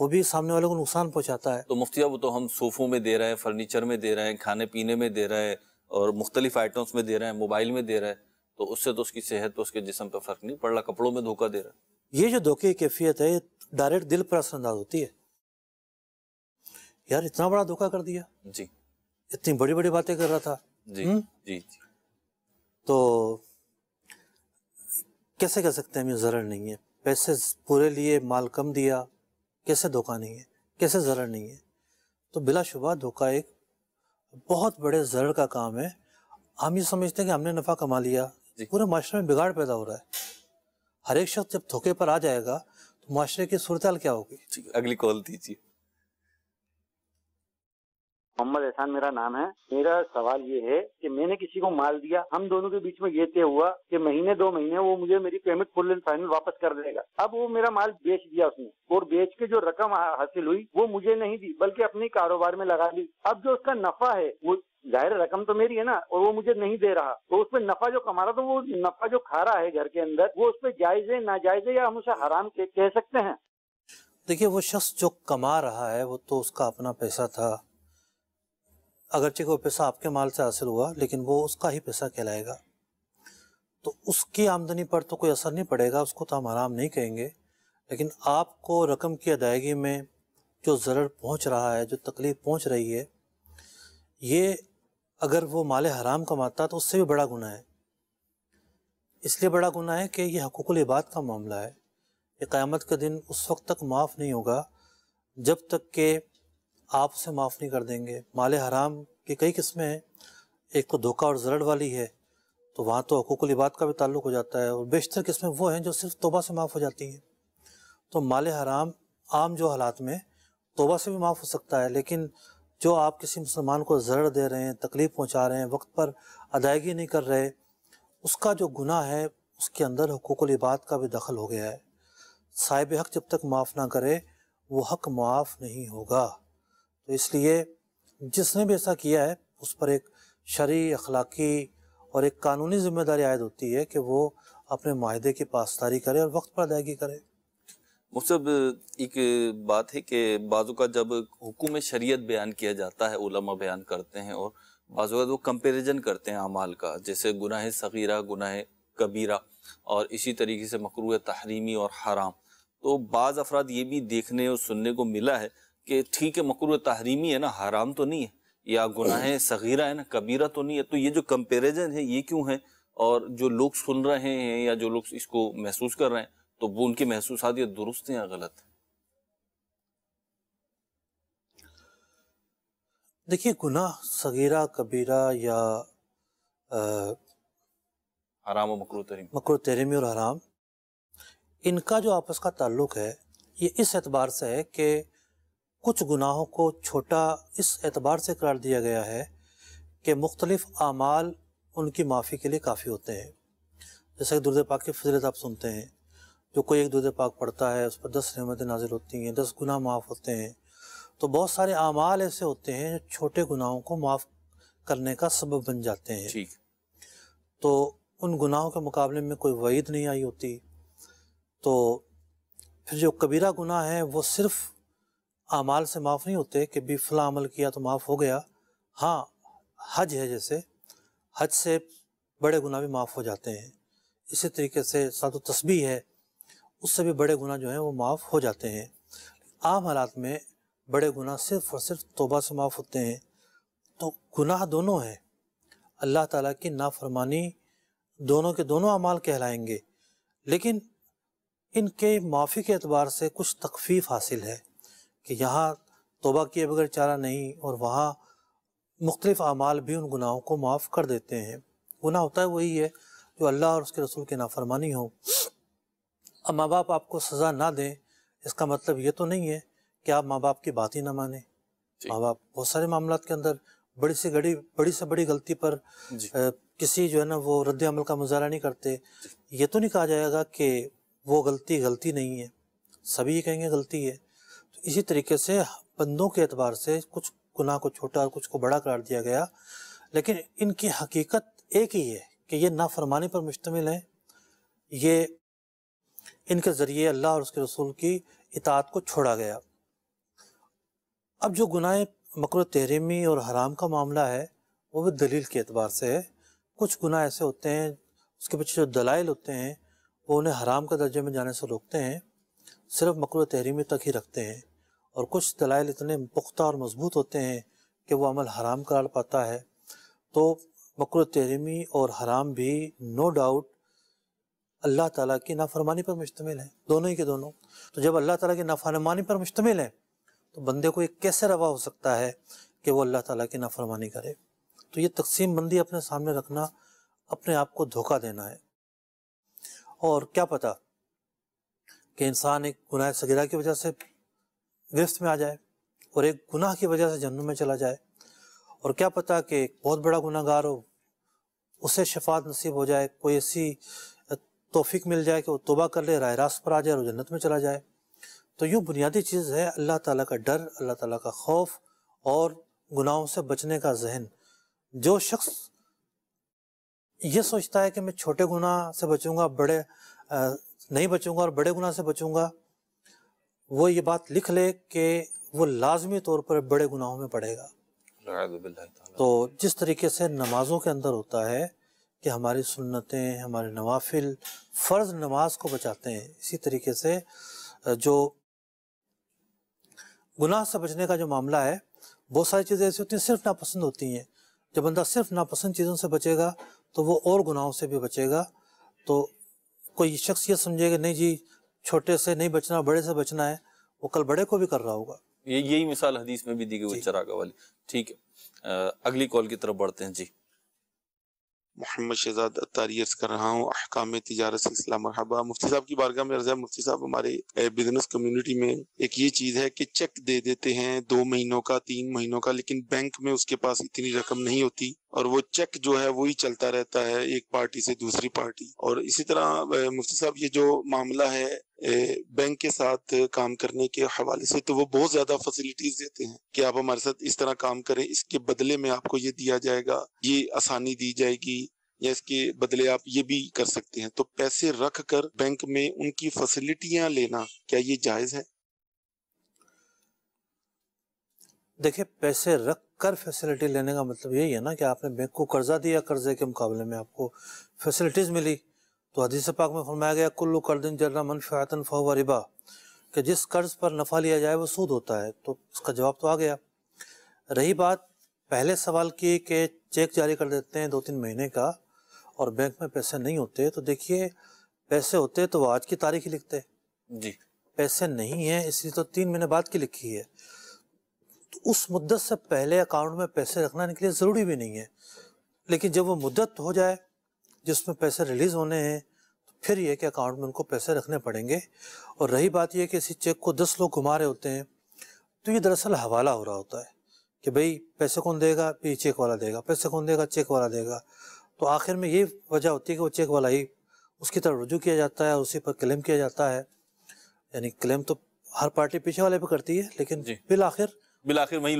وہ بھی سامنے والے کو نقصان پہنچاتا ہے تو وہ تو ہم صوفوں میں دے رہے ہیں فرنیچر میں دے رہے ہیں کھانے پینے میں دے رہے ہیں اور مختلف آئٹمس میں دے رہے ہیں موبائل میں دے رہے ہیں تو اس سے تو اس کی صحت اس کے جسم پہ فرق نہیں پڑ رہا کپڑوں میں دھوکہ دے رہا ہے یہ جو دھوکے کی کیفیت ہے یہ ڈائریکٹ دل پر اثر انداز ہوتی ہے یار اتنا بڑا دھوکا کر دیا جی اتنی بڑی بڑی باتیں کر رہا تھا جی جی،, جی تو کیسے کہہ سکتے ہیں یہ ضرر نہیں ہے پیسے پورے لیے مال کم دیا کیسے دھوکا نہیں ہے کیسے ضرر نہیں ہے تو بلا شبہ دھوکا ایک بہت بڑے ضرر کا کام ہے ہم یہ سمجھتے ہیں کہ ہم نے نفع کما لیا جی۔ پورے معاشرے میں بگاڑ پیدا ہو رہا ہے ہر ایک شخص جب دھوکے پر آ جائے گا تو معاشرے کی صورتحال کیا ہوگی اگلی کال دیجیے محمد احسان میرا نام ہے میرا سوال یہ ہے کہ میں نے کسی کو مال دیا ہم دونوں کے بیچ میں یہ طے ہوا کہ مہینے دو مہینے وہ مجھے میری فل فائنل واپس کر دے گا اب وہ میرا مال بیچ دیا اس نے اور بیچ کے جو رقم حاصل ہوئی وہ مجھے نہیں دی بلکہ اپنے کاروبار میں لگا لی اب جو اس کا نفع ہے وہ ظاہر رقم تو میری ہے نا اور وہ مجھے نہیں دے رہا تو اس پہ نفع جو کما رہا تو وہ نفع جو کھا رہا ہے گھر کے اندر وہ اس پہ ہے ناجائز ہے یا ہم اسے حرام کہہ سکتے ہیں دیکھیے وہ شخص جو کما رہا ہے وہ تو اس کا اپنا پیسہ تھا اگرچہ وہ پیسہ آپ کے مال سے حاصل ہوا لیکن وہ اس کا ہی پیسہ کہلائے گا تو اس کی آمدنی پر تو کوئی اثر نہیں پڑے گا اس کو تو ہم حرام نہیں کہیں گے لیکن آپ کو رقم کی ادائیگی میں جو ضرر پہنچ رہا ہے جو تکلیف پہنچ رہی ہے یہ اگر وہ مال حرام کماتا تو اس سے بھی بڑا گناہ ہے اس لیے بڑا گناہ ہے کہ یہ حقوق العباد کا معاملہ ہے یہ قیامت کا دن اس وقت تک معاف نہیں ہوگا جب تک کہ آپ سے معاف نہیں کر دیں گے مال حرام کی کئی قسمیں ہیں ایک تو دھوکہ اور زرڑ والی ہے تو وہاں تو حقوق العباد کا بھی تعلق ہو جاتا ہے اور بیشتر قسمیں وہ ہیں جو صرف توبہ سے معاف ہو جاتی ہیں تو مال حرام عام جو حالات میں توبہ سے بھی معاف ہو سکتا ہے لیکن جو آپ کسی مسلمان کو زرڑ دے رہے ہیں تکلیف پہنچا رہے ہیں وقت پر ادائیگی نہیں کر رہے اس کا جو گناہ ہے اس کے اندر حقوق العباد کا بھی دخل ہو گیا ہے صاحب حق جب تک معاف نہ کرے وہ حق معاف نہیں ہوگا تو اس لیے جس نے بھی ایسا کیا ہے اس پر ایک شرعی اخلاقی اور ایک قانونی ذمہ داری عائد ہوتی ہے کہ وہ اپنے معاہدے کی پاسداری کرے اور وقت پر ادائیگی کرے مخصوص ایک بات ہے کہ بعض کا جب حکم شریعت بیان کیا جاتا ہے علماء بیان کرتے ہیں اور بعض اوقات وہ کمپیریزن کرتے ہیں اعمال کا جیسے گناہ صغیرہ گناہ کبیرہ اور اسی طریقے سے مقروع تحریمی اور حرام تو بعض افراد یہ بھی دیکھنے اور سننے کو ملا ہے کہ ٹھیک ہے مکرو تحریمی ہے نا حرام تو نہیں ہے یا گناہ سغیرہ ہے نا کبیرہ تو نہیں ہے تو یہ جو کمپیریزن ہے یہ کیوں ہے اور جو لوگ سن رہے ہیں یا جو لوگ اس کو محسوس کر رہے ہیں تو وہ ان کے محسوسات یہ درست ہیں یا غلط دیکھیے گناہ سغیرہ کبیرہ یا حرام و مکرو تحریم مکرو تحریمی اور حرام ان کا جو آپس کا تعلق ہے یہ اس اعتبار سے ہے کہ کچھ گناہوں کو چھوٹا اس اعتبار سے قرار دیا گیا ہے کہ مختلف اعمال ان کی معافی کے لیے کافی ہوتے ہیں جیسا کہ درد پاک کی فضلت آپ سنتے ہیں جو کوئی ایک درد پاک پڑھتا ہے اس پر دس نعمتیں نازل ہوتی ہیں دس گناہ معاف ہوتے ہیں تو بہت سارے اعمال ایسے ہوتے ہیں جو چھوٹے گناہوں کو معاف کرنے کا سبب بن جاتے ہیں تو ان گناہوں کے مقابلے میں کوئی وعید نہیں آئی ہوتی تو پھر جو کبیرہ گناہ ہیں وہ صرف اعمال سے معاف نہیں ہوتے کہ بھی فلاں عمل کیا تو معاف ہو گیا ہاں حج ہے جیسے حج سے بڑے گناہ بھی معاف ہو جاتے ہیں اسی طریقے سے ساتھ و ہے اس سے بھی بڑے گناہ جو ہیں وہ معاف ہو جاتے ہیں عام حالات میں بڑے گناہ صرف اور صرف توبہ سے معاف ہوتے ہیں تو گناہ دونوں ہیں اللہ تعالیٰ کی نافرمانی دونوں کے دونوں اعمال کہلائیں گے لیکن ان کے معافی کے اعتبار سے کچھ تخفیف حاصل ہے کہ یہاں توبہ کیے بغیر چارہ نہیں اور وہاں مختلف اعمال بھی ان گناہوں کو معاف کر دیتے ہیں گناہ ہوتا ہے وہی ہے جو اللہ اور اس کے رسول کے نافرمانی ہو اب ماں باپ آپ کو سزا نہ دیں اس کا مطلب یہ تو نہیں ہے کہ آپ ماں باپ کی بات ہی نہ مانیں جی۔ ماں باپ بہت سارے معاملات کے اندر بڑی سے گڑی بڑی سے بڑی غلطی پر جی۔ کسی جو ہے نا وہ رد عمل کا مظاہرہ نہیں کرتے جی۔ یہ تو نہیں کہا جائے گا کہ وہ غلطی غلطی نہیں ہے سبھی کہیں گے غلطی ہے اسی طریقے سے بندوں کے اعتبار سے کچھ گناہ کو چھوٹا اور کچھ کو بڑا قرار دیا گیا لیکن ان کی حقیقت ایک ہی ہے کہ یہ نافرمانی پر مشتمل ہے یہ ان کے ذریعے اللہ اور اس کے رسول کی اطاعت کو چھوڑا گیا اب جو گناہ مکر تحریمی اور حرام کا معاملہ ہے وہ بھی دلیل کے اعتبار سے ہے کچھ گناہ ایسے ہوتے ہیں اس کے پیچھے جو دلائل ہوتے ہیں وہ انہیں حرام کے درجے میں جانے سے روکتے ہیں صرف مکر تحریمی تک ہی رکھتے ہیں اور کچھ دلائل اتنے پختہ اور مضبوط ہوتے ہیں کہ وہ عمل حرام قرار پاتا ہے تو مکر تحریمی اور حرام بھی نو ڈاؤٹ اللہ تعالیٰ کی نافرمانی پر مشتمل ہے دونوں ہی کے دونوں تو جب اللہ تعالیٰ کی نافرمانی پر مشتمل ہے تو بندے کو ایک کیسے روا ہو سکتا ہے کہ وہ اللہ تعالیٰ کی نافرمانی کرے تو یہ تقسیم بندی اپنے سامنے رکھنا اپنے آپ کو دھوکہ دینا ہے اور کیا پتا کہ انسان ایک گناہ سگیرہ کی وجہ سے گرفت میں آ جائے اور ایک گناہ کی وجہ سے جنم میں چلا جائے اور کیا پتا کہ ایک بہت بڑا گناہ گار ہو اسے شفاعت نصیب ہو جائے کوئی ایسی توفیق مل جائے کہ وہ توبہ کر لے رائے راست پر آ جائے اور جنت میں چلا جائے تو یوں بنیادی چیز ہے اللہ تعالیٰ کا ڈر اللہ تعالیٰ کا خوف اور گناہوں سے بچنے کا ذہن جو شخص یہ سوچتا ہے کہ میں چھوٹے گناہ سے بچوں گا بڑے نہیں بچوں گا اور بڑے گناہ سے بچوں گا وہ یہ بات لکھ لے کہ وہ لازمی طور پر بڑے گناہوں میں پڑھے گا تو جس طریقے سے نمازوں کے اندر ہوتا ہے کہ ہماری سنتیں ہمارے نوافل فرض نماز کو بچاتے ہیں اسی طریقے سے جو گناہ سے بچنے کا جو معاملہ ہے بہت ساری چیزیں ایسی ہوتی ہیں صرف ناپسند ہوتی ہیں جب بندہ صرف ناپسند چیزوں سے بچے گا تو وہ اور گناہوں سے بھی بچے گا تو کوئی شخص یہ سمجھے گا نہیں جی چھوٹے سے نہیں بچنا بڑے سے بچنا ہے وہ کل بڑے کو بھی کر رہا ہوگا یہی مثال حدیث میں بھی دی گئی وہ جی۔ چراغا والی ٹھیک ہے اگلی کال کی طرف بڑھتے ہیں جی محمد شہزاد اتاری عرض کر رہا ہوں احکام تجارت سے اسلام مرحبا مفتی صاحب کی بارگاہ میں عرض ہے مفتی صاحب ہمارے بزنس کمیونٹی میں ایک یہ چیز ہے کہ چیک دے دیتے ہیں دو مہینوں کا تین مہینوں کا لیکن بینک میں اس کے پاس اتنی رقم نہیں ہوتی اور وہ چیک جو ہے وہی چلتا رہتا ہے ایک پارٹی سے دوسری پارٹی اور اسی طرح مفتی صاحب یہ جو معاملہ ہے بینک کے ساتھ کام کرنے کے حوالے سے تو وہ بہت زیادہ فیسلٹیز دیتے ہیں کہ آپ ہمارے ساتھ اس طرح کام کریں اس کے بدلے میں آپ کو یہ دیا جائے گا یہ آسانی دی جائے گی یا اس کے بدلے آپ یہ بھی کر سکتے ہیں تو پیسے رکھ کر بینک میں ان کی فیسلٹیاں لینا کیا یہ جائز ہے دیکھیں پیسے رکھ کر فیسلٹی لینے کا مطلب یہی ہے نا کہ آپ نے بینک کو قرضہ دیا قرضے کے مقابلے میں آپ کو فیسلٹیز ملی تو حدیث پاک میں فرمایا گیا کلو کردن فہو ربا کہ جس قرض پر نفع لیا جائے وہ سود ہوتا ہے تو اس کا جواب تو آ گیا رہی بات پہلے سوال کی کہ چیک جاری کر دیتے ہیں دو تین مہینے کا اور بینک میں پیسے نہیں ہوتے تو دیکھیے پیسے ہوتے تو وہ آج کی تاریخ ہی لکھتے جی پیسے نہیں ہیں اس لیے تو تین مہینے بعد کی لکھی ہے تو اس مدت سے پہلے اکاؤنٹ میں پیسے رکھنا ضروری بھی نہیں ہے لیکن جب وہ مدت ہو جائے جس میں پیسے ریلیز ہونے ہیں تو پھر یہ کہ اکاؤنٹ میں ان کو پیسے رکھنے پڑیں گے اور رہی بات یہ کہ اسی چیک کو دس لوگ گھما رہے ہوتے ہیں تو یہ دراصل حوالہ ہو رہا ہوتا ہے کہ بھئی پیسے کون دے گا یہ چیک والا دے گا پیسے کون دے گا چیک والا دے گا تو آخر میں یہ وجہ ہوتی ہے کہ وہ چیک والا ہی اس کی طرف رجوع کیا جاتا ہے اسی پر کلیم کیا جاتا ہے یعنی کلیم تو ہر پارٹی پیچھے والے پہ کرتی ہے لیکن جی۔ بالآخر بالآخر وہیں وہیں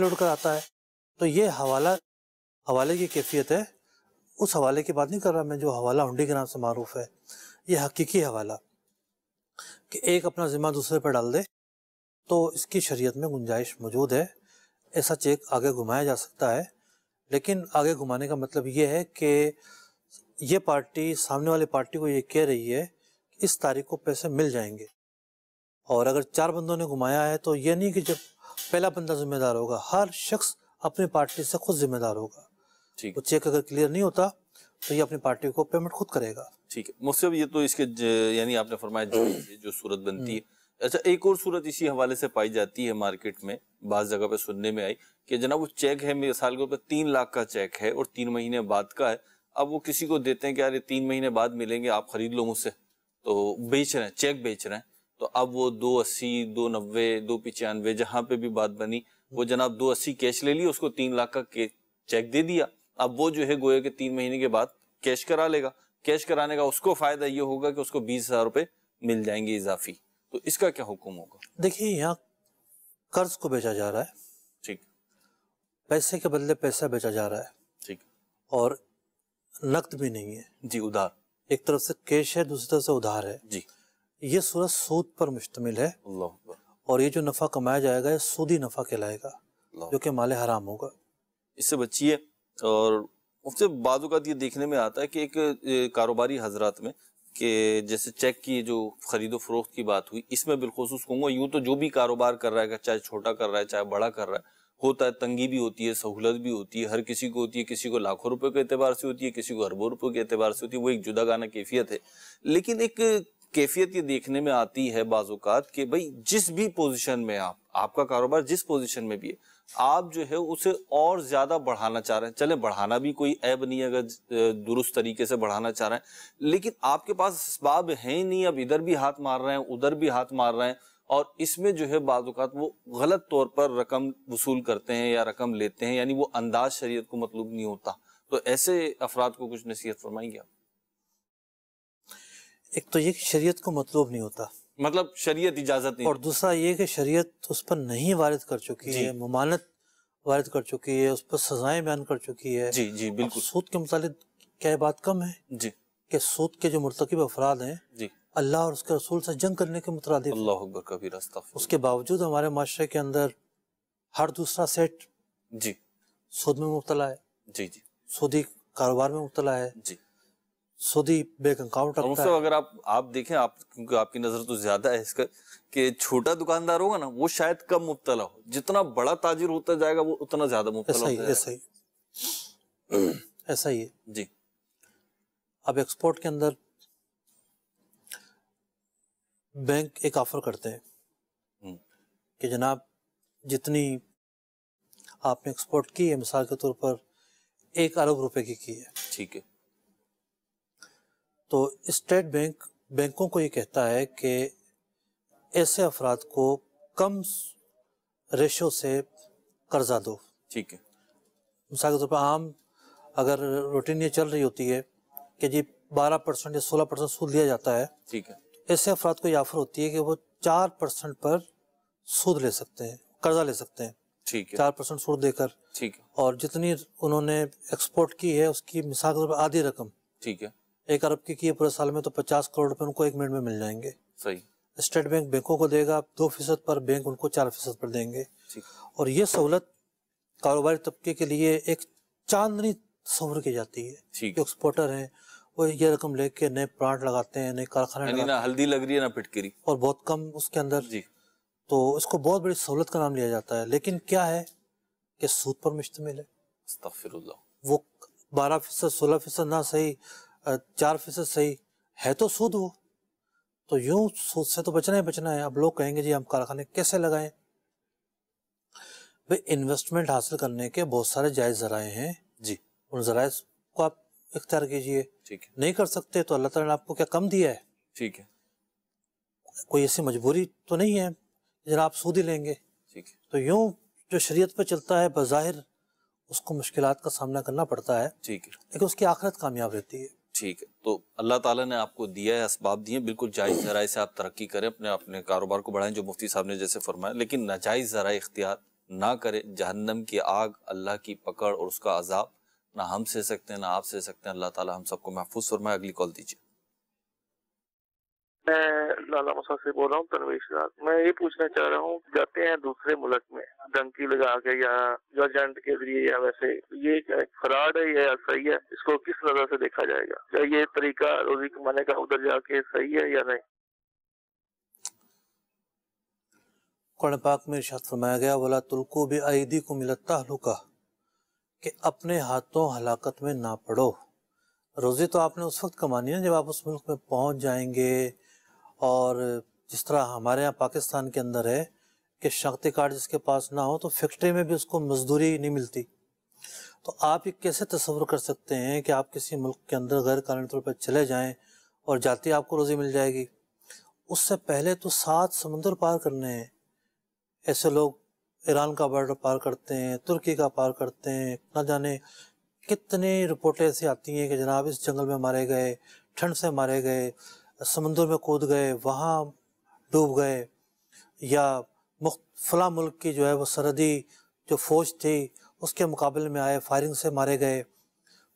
لوٹ کر آتا ہے تو یہ حوالہ حوالے کی کیفیت ہے اس حوالے کی بات نہیں کر رہا میں جو حوالہ ہنڈی کے نام سے معروف ہے یہ حقیقی حوالہ کہ ایک اپنا ذمہ دوسرے پہ ڈال دے تو اس کی شریعت میں گنجائش موجود ہے ایسا چیک آگے گھمایا جا سکتا ہے لیکن آگے گھمانے کا مطلب یہ ہے کہ یہ پارٹی سامنے والی پارٹی کو یہ کہہ رہی ہے کہ اس تاریخ کو پیسے مل جائیں گے اور اگر چار بندوں نے گھمایا ہے تو یہ نہیں کہ جب پہلا بندہ ذمہ دار ہوگا ہر شخص اپنی پارٹی سے خود ذمہ دار ہوگا وہ چیک اگر کلیر نہیں ہوتا تو یہ اپنی پارٹی کو پیمنٹ خود کرے گا ٹھیک ہے مصرف یہ تو اس کے یعنی آپ نے فرمایا جو صورت بنتی ہے اچھا ایک اور صورت اسی حوالے سے پائی جاتی ہے مارکٹ میں بعض جگہ پہ سننے میں آئی کہ جناب وہ چیک ہے مثال کے اوپر تین لاکھ کا چیک ہے اور تین مہینے بعد کا ہے اب وہ کسی کو دیتے ہیں کہ یار تین مہینے بعد ملیں گے آپ خرید لو مجھ سے تو بیچ رہے ہیں چیک بیچ رہے ہیں تو اب وہ دو اسی دو نوے دو پچانوے جہاں پہ بھی بات بنی وہ جناب دو اسی کیش لے لی اس کو تین لاکھ کا چیک دے دیا اب وہ جو ہے گویا کہ تین مہینے کے بعد کیش کرا لے گا کیش کرانے کا اس کو فائدہ یہ ہوگا کہ اس کو بیس ہزار روپے مل جائیں گے اضافی تو اس کا کیا حکم ہوگا دیکھیے بیچا جا رہا ہے پیسے کے بدلے پیسہ بیچا جا رہا ہے اور نقد بھی نہیں ہے جی ادھار ایک طرف سے کیش ہے دوسری طرف سے ادھار جی یہ صورت سود پر مشتمل ہے اور یہ جو نفع کمایا جائے گا یہ سودی نفع کہلائے گا جو کہ مال حرام ہوگا اس سے بچیے اور بعض اوقات یہ دیکھنے میں آتا ہے کہ ایک کاروباری حضرات میں کہ جیسے چیک کی جو خرید و فروخت کی بات ہوئی اس میں بالخصوص کہوں گا یوں تو جو بھی کاروبار کر رہا ہے چاہے چھوٹا کر رہا ہے چاہے بڑا کر رہا ہے ہوتا ہے تنگی بھی ہوتی ہے سہولت بھی ہوتی ہے ہر کسی کو ہوتی ہے کسی کو لاکھوں روپے کے اعتبار سے ہوتی ہے کسی کو اربوں روپے کے اعتبار سے ہوتی ہے وہ ایک جدا گانا کیفیت ہے لیکن ایک کیفیت یہ دیکھنے میں آتی ہے بعض اوقات کہ بھائی جس بھی پوزیشن میں آپ آپ کا کاروبار جس پوزیشن میں بھی ہے آپ جو ہے اسے اور زیادہ بڑھانا چاہ رہے ہیں چلیں بڑھانا بھی کوئی عیب نہیں اگر درست طریقے سے بڑھانا چاہ رہے ہیں لیکن آپ کے پاس اسباب ہیں نہیں اب ادھر بھی ہاتھ مار رہے ہیں ادھر بھی ہاتھ مار رہے ہیں اور اس میں جو ہے بعض اوقات وہ غلط طور پر رقم وصول کرتے ہیں یا رقم لیتے ہیں یعنی وہ انداز شریعت کو مطلوب نہیں ہوتا تو ایسے افراد کو کچھ نصیحت فرمائیں گے ایک تو یہ شریعت کو مطلوب نہیں ہوتا مطلب شریعت اجازت نہیں اور دوسرا یہ کہ شریعت اس پر نہیں وارد کر چکی جی۔ ہے ممانت وارد کر چکی ہے اس پر سزائیں بیان کر چکی ہے جی جی بالکل سود کے کیا بات کم ہے جی کہ سود کے جو مرتکب افراد ہیں جی اللہ اور اس کے رسول سے جنگ کرنے کے مترادف اللہ اکبر کبھی راستہ اس کے باوجود ہمارے معاشرے کے اندر ہر دوسرا سیٹ جی سود میں مبتلا ہے جی جی سودی کاروبار میں مبتلا ہے جی سودی بیک اکاؤنٹ رکھتا ہے اگر آپ آپ دیکھیں آپ کیونکہ آپ کی نظر تو زیادہ ہے اس کا کہ چھوٹا دکاندار ہوگا نا وہ شاید کم مبتلا ہو جتنا بڑا تاجر ہوتا جائے گا وہ اتنا زیادہ مبتلا ہوتا ایسا ہی ایسا ہی ہے جی اب ایکسپورٹ کے اندر بینک ایک آفر کرتے ہیں کہ جناب جتنی آپ نے ایکسپورٹ کی ہے مثال کے طور پر ایک ارب روپے کی کی ہے ٹھیک ہے تو اسٹیٹ بینک بینکوں کو یہ کہتا ہے کہ ایسے افراد کو کم ریشو سے قرضہ دو ٹھیک ہے مثال کے طور پر عام اگر روٹین یہ چل رہی ہوتی ہے کہ جی بارہ پرسینٹ یا سولہ پرسینٹ سود لیا جاتا ہے ٹھیک ہے ایسے افراد کو یہ آفر ہوتی ہے کہ وہ چار پرسینٹ پر سود لے سکتے ہیں قرضہ لے سکتے ہیں چار پرسینٹ سود دے کر اور جتنی انہوں نے ایکسپورٹ کی ہے اس کی مثال کے طور پر آدھی رقم ٹھیک ہے ایک ارب کی کیے پورے سال میں تو پچاس کروڑ روپے ان کو ایک منٹ میں مل جائیں گے صحیح اسٹیٹ بینک بینکوں کو دے گا دو فیصد پر بینک ان کو چار فیصد پر دیں گے اور یہ سہولت کاروباری طبقے کے لیے ایک چاندنی سمر کی جاتی ہے جو ایکسپورٹر ہیں وہ یہ رقم لے کے نئے پلانٹ لگاتے ہیں نئے کارخانے یعنی نہ ہلدی لگ رہی ہے نہ پٹکری اور بہت کم اس کے اندر جی تو اس کو بہت بڑی سہولت کا نام لیا جاتا ہے لیکن کیا ہے کہ سود پر مشتمل ہے استغفر اللہ وہ بارہ فیصد سولہ فیصد نہ صحیح چار فیصد صحیح ہے تو سود وہ تو یوں سود سے تو بچنا ہی بچنا ہے اب لوگ کہیں گے جی ہم کارخانے کیسے لگائیں بھائی انویسٹمنٹ حاصل کرنے کے بہت سارے جائز ذرائع ہیں جی ان ذرائع کو آپ اختیار کیجئے نہیں کر سکتے تو اللہ تعالیٰ نے آپ کو کیا کم دیا ہے ٹھیک ہے کوئی ایسی مجبوری تو نہیں ہے آپ سود ہی لیں گے تو یوں جو شریعت پہ چلتا ہے بظاہر اس کو مشکلات کا سامنا کرنا پڑتا ہے لیکن اس کی آخرت کامیاب رہتی ہے ٹھیک ہے تو اللہ تعالیٰ نے آپ کو دیا ہے اسباب دیے بالکل جائز ذرائع سے آپ ترقی کریں اپنے اپنے کاروبار کو بڑھائیں جو مفتی صاحب نے جیسے فرمایا لیکن نجائز ذرائع اختیار نہ کریں جہنم کی آگ اللہ کی پکڑ اور اس کا عذاب نہ ہم سہ سکتے ہیں نہ آپ سہ سکتے ہیں اللہ تعالیٰ ہم سب کو محفوظ فرمائے اگلی کال دیجیے میں لالا مسا سے بول رہا ہوں تنویش رات میں یہ پوچھنا چاہ رہا ہوں جاتے ہیں دوسرے ملک میں ڈنکی لگا کے کے یا یا ایجنٹ ذریعے ویسے یہ فراڈ ہے یا صحیح ہے اس کو کس نظر سے دیکھا جائے گا کیا یہ طریقہ روزی کمانے کا ادھر جا کے صحیح ہے یا نہیں قرآن پاک میں ارشاد گیا ولا تلکو بھی عیدی کو ملتا کہ اپنے ہاتھوں ہلاکت میں نہ پڑو روزی تو آپ نے اس وقت کمانی ہے جب آپ اس ملک میں پہنچ جائیں گے اور جس طرح ہمارے یہاں پاکستان کے اندر ہے کہ شختی کارڈ جس کے پاس نہ ہو تو فیکٹری میں بھی اس کو مزدوری نہیں ملتی تو آپ یہ کیسے تصور کر سکتے ہیں کہ آپ کسی ملک کے اندر غیر قانونی طور پر چلے جائیں اور جاتی آپ کو روزی مل جائے گی اس سے پہلے تو سات سمندر پار کرنے ہیں ایسے لوگ ایران کا بارڈر پار کرتے ہیں ترکی کا پار کرتے ہیں نہ جانے کتنی رپورٹیں ایسی آتی ہیں کہ جناب اس جنگل میں مارے گئے ٹھنڈ سے مارے گئے سمندر میں کود گئے وہاں ڈوب گئے یا فلا ملک کی جو ہے وہ سرحدی جو فوج تھی اس کے مقابلے میں آئے فائرنگ سے مارے گئے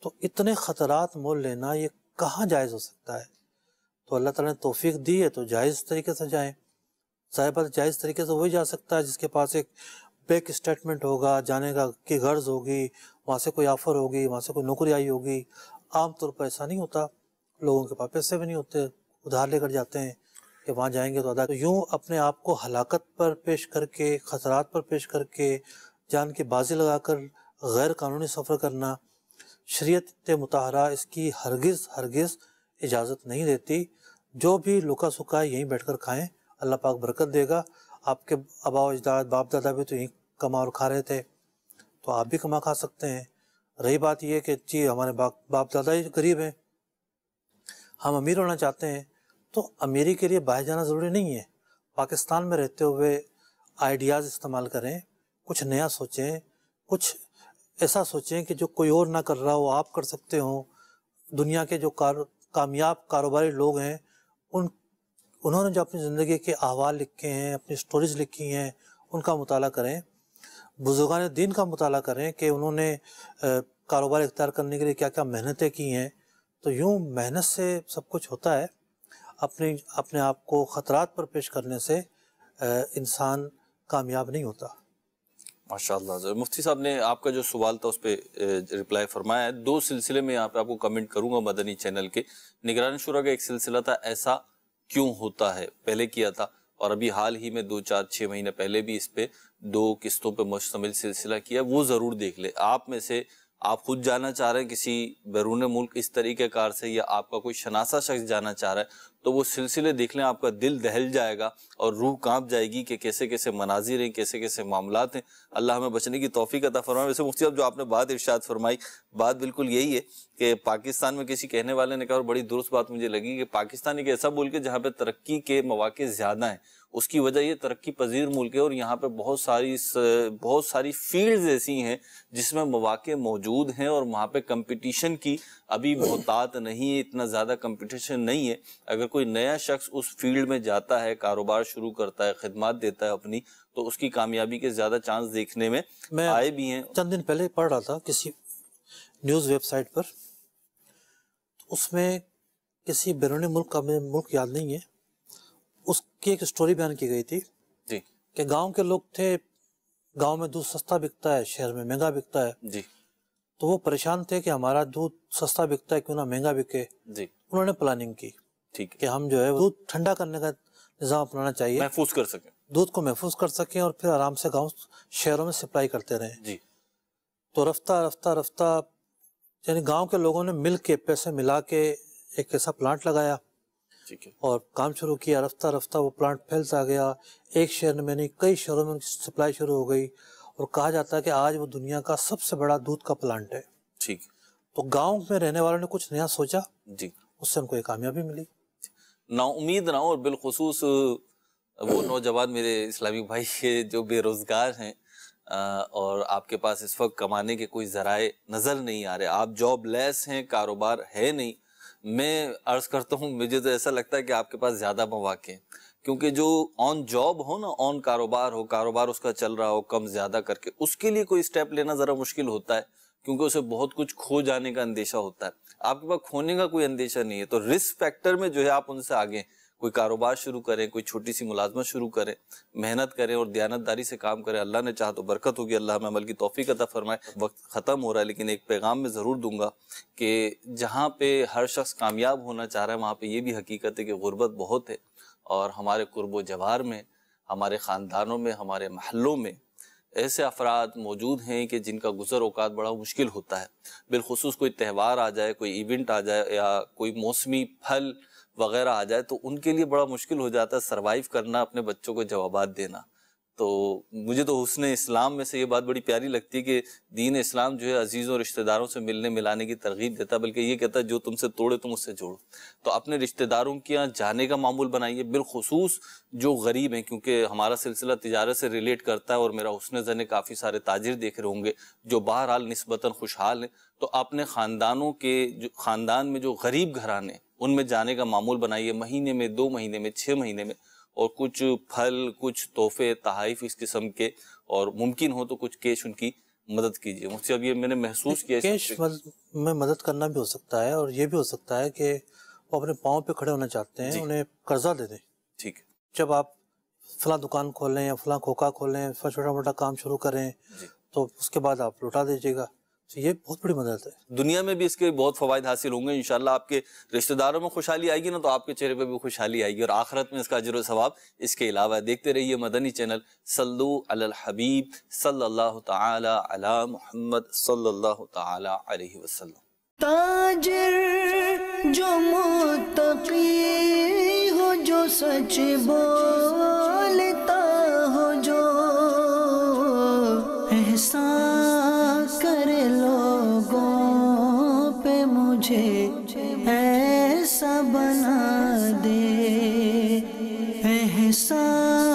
تو اتنے خطرات مول لینا یہ کہاں جائز ہو سکتا ہے تو اللہ تعالیٰ نے توفیق دی ہے تو جائز طریقے سے جائیں صاحبہ جائز طریقے سے وہی جا سکتا ہے جس کے پاس ایک بیک اسٹیٹمنٹ ہوگا جانے کا کی غرض ہوگی وہاں سے کوئی آفر ہوگی وہاں سے کوئی نوکری آئی ہوگی عام طور پر ایسا نہیں ہوتا لوگوں کے پاس پیسے بھی نہیں ہوتے ادھار لے کر جاتے ہیں کہ وہاں جائیں گے تو ادا یوں اپنے آپ کو ہلاکت پر پیش کر کے خطرات پر پیش کر کے جان کے بازی لگا کر غیر قانونی سفر کرنا شریعت متحرہ اس کی ہرگز ہرگز اجازت نہیں دیتی جو بھی لکا سکا ہے یہیں بیٹھ کر کھائیں اللہ پاک برکت دے گا آپ کے و اجداد باپ دادا بھی تو یہیں کما اور کھا رہے تھے تو آپ بھی کما کھا سکتے ہیں رہی بات یہ کہ جی ہمارے باپ دادا ہی غریب ہیں ہم امیر ہونا چاہتے ہیں تو امیری کے لیے باہر جانا ضروری نہیں ہے پاکستان میں رہتے ہوئے آئیڈیاز استعمال کریں کچھ نیا سوچیں کچھ ایسا سوچیں کہ جو کوئی اور نہ کر رہا ہو آپ کر سکتے ہوں دنیا کے جو کار کامیاب کاروباری لوگ ہیں ان انہوں نے جو اپنی زندگی کے احوال لکھے ہیں اپنی سٹوریز لکھی ہیں ان کا مطالعہ کریں بزرگان دین کا مطالعہ کریں کہ انہوں نے کاروبار اختیار کرنے کے لیے کیا کیا محنتیں کی ہیں تو یوں محنت سے سب کچھ ہوتا ہے اپنے اپنے آپ کو خطرات پر پیش کرنے سے انسان کامیاب نہیں ہوتا ماشاء اللہ مفتی صاحب نے آپ کا جو سوال تھا اس پہ رپلائی فرمایا ہے دو سلسلے میں آپ کو کمنٹ کروں گا مدنی چینل کے نگران شورا ایک سلسلہ تھا ایسا کیوں ہوتا ہے پہلے کیا تھا اور ابھی حال ہی میں دو چار چھ مہینے پہلے بھی اس پہ دو قسطوں پہ مشتمل سلسلہ کیا وہ ضرور دیکھ لے آپ میں سے آپ خود جانا چاہ رہے ہیں کسی بیرون ملک اس طریقے کار سے یا آپ کا کوئی شناسا شخص جانا چاہ رہا ہے تو وہ سلسلے دیکھ لیں آپ کا دل دہل جائے گا اور روح کانپ جائے گی کہ کیسے کیسے مناظر ہیں کیسے کیسے معاملات ہیں اللہ ہمیں بچنے کی توفیق عطا فرمائے ویسے مفتی صاحب جو آپ نے بات ارشاد فرمائی بات بالکل یہی ہے کہ پاکستان میں کسی کہنے والے نے کہا اور بڑی درست بات مجھے لگی کہ پاکستان ایک ایسا ملک ہے جہاں پہ ترقی کے مواقع زیادہ ہیں اس کی وجہ یہ ترقی پذیر ملک ہے اور یہاں پہ بہت ساری بہت ساری فیلڈز ایسی ہیں جس میں مواقع موجود ہیں اور وہاں پہ کمپٹیشن کی ابھی محتاط نہیں ہے اتنا زیادہ کمپٹیشن نہیں ہے اگر کوئی نیا شخص اس فیلڈ میں جاتا ہے کاروبار شروع کرتا ہے خدمات دیتا ہے اپنی تو اس کی کامیابی کے زیادہ چانس دیکھنے میں میں آئے بھی ہیں چند دن پہلے پڑھ رہا تھا کسی نیوز ویب سائٹ پر اس میں کسی بیرون ملک کا ملک یاد نہیں ہے اس کی ایک اسٹوری بیان کی گئی تھی جی۔ کہ گاؤں کے لوگ تھے گاؤں میں دودھ سستا بکتا ہے شہر میں مہنگا بکتا ہے جی۔ تو وہ پریشان تھے کہ ہمارا دودھ سستا بکتا ہے کیوں نہ مہنگا بکے جی۔ انہوں نے پلاننگ کی کہ ہم جو ہے دودھ ٹھنڈا کرنے کا نظام اپنانا چاہیے محفوظ کر سکے دودھ کو محفوظ کر سکیں اور پھر آرام سے گاؤں شہروں میں سپلائی کرتے رہے جی تو رفتہ رفتہ رفتہ یعنی گاؤں کے لوگوں نے مل کے پیسے ملا کے ایک ایسا پلانٹ لگایا جی اور کام شروع کیا رفتہ رفتہ وہ پلانٹ پھیلتا گیا ایک شہر میں نہیں کئی شہروں میں سپلائی شروع ہو گئی اور کہا جاتا ہے کہ آج وہ دنیا کا سب سے بڑا دودھ کا پلانٹ ہے تو گاؤں میں رہنے والوں نے کچھ نیا سوچا جی۔ اس سے کو کامیابی ملی نا نہ ہوں اور بالخصوص وہ نوجوان میرے اسلامی بھائی جو بے روزگار ہیں اور آپ کے پاس اس وقت کمانے کے کوئی ذرائع نظر نہیں آ رہے آپ جاب لیس ہیں کاروبار ہے نہیں میں عرض کرتا ہوں مجھے تو ایسا لگتا ہے کہ آپ کے پاس زیادہ مواقع ہیں کیونکہ جو آن جاب ہو نا آن کاروبار ہو کاروبار اس کا چل رہا ہو کم زیادہ کر کے اس کے لیے کوئی اسٹیپ لینا ذرا مشکل ہوتا ہے کیونکہ اسے بہت کچھ کھو جانے کا اندیشہ ہوتا ہے آپ کے پاس کھونے کا کوئی اندیشہ نہیں ہے تو رسک فیکٹر میں جو ہے آپ ان سے آگے ہیں کوئی کاروبار شروع کریں کوئی چھوٹی سی ملازمت شروع کریں محنت کریں اور دیانتداری سے کام کریں اللہ نے چاہا تو برکت ہوگی اللہ ہمیں عمل کی توفیق عطا فرمائے وقت ختم ہو رہا ہے لیکن ایک پیغام میں ضرور دوں گا کہ جہاں پہ ہر شخص کامیاب ہونا چاہ رہا ہے وہاں پہ یہ بھی حقیقت ہے کہ غربت بہت ہے اور ہمارے قرب و جوار میں ہمارے خاندانوں میں ہمارے محلوں میں ایسے افراد موجود ہیں کہ جن کا گزر اوقات بڑا مشکل ہوتا ہے بالخصوص کوئی تہوار آ جائے کوئی ایونٹ آ جائے یا کوئی موسمی پھل وغیرہ آ جائے تو ان کے لیے بڑا مشکل ہو جاتا ہے سروائیو کرنا اپنے بچوں کو جوابات دینا تو مجھے تو حسن اسلام میں سے یہ بات بڑی پیاری لگتی ہے کہ دین اسلام جو ہے عزیزوں رشتہ داروں سے ملنے ملانے کی ترغیب دیتا بلکہ یہ کہتا ہے جو تم سے توڑے تم اس سے جوڑو تو اپنے رشتہ داروں کے یہاں جانے کا معمول بنائیے بالخصوص جو غریب ہیں کیونکہ ہمارا سلسلہ تجارت سے ریلیٹ کرتا ہے اور میرا حسن زن کافی سارے تاجر دیکھ رہے ہوں گے جو بہرحال نسبتاً خوشحال ہیں تو اپنے خاندانوں کے جو خاندان میں جو غریب گھرانے ان میں جانے کا معمول بنائیے مہینے میں دو مہینے میں چھ مہینے میں اور کچھ پھل کچھ تحفے تحائف اس قسم کے اور ممکن ہو تو کچھ کیش ان کی مدد کیجیے میں نے محسوس کیا کیش میں مدد کرنا بھی ہو سکتا ہے اور یہ بھی ہو سکتا ہے کہ وہ اپنے پاؤں پہ کھڑے ہونا چاہتے ہیں جی۔ انہیں قرضہ دے دیں ٹھیک ہے جب آپ فلاں دکان کھولیں یا فلاں کھوکا کھولیں پھر چھوٹا موٹا کام شروع کریں جی۔ تو اس کے بعد آپ لوٹا دیجیے گا یہ بہت بڑی مدد ہے دنیا میں بھی اس کے بہت فوائد حاصل ہوں گے انشاءاللہ آپ کے رشتہ داروں میں خوشحالی آئے گی نا تو آپ کے چہرے پہ بھی خوشحالی آئے گی اور آخرت میں اس کا اجر و ثواب اس کے علاوہ دیکھتے رہیے مدنی چینل صلو علی الحبیب صلی اللہ تعالی علی محمد صلی اللہ تعالی علیہ وسلم تاجر جو متقی ہو جو سچ بولتا ہو جو احسان مجھے ایسا بنا دے احسان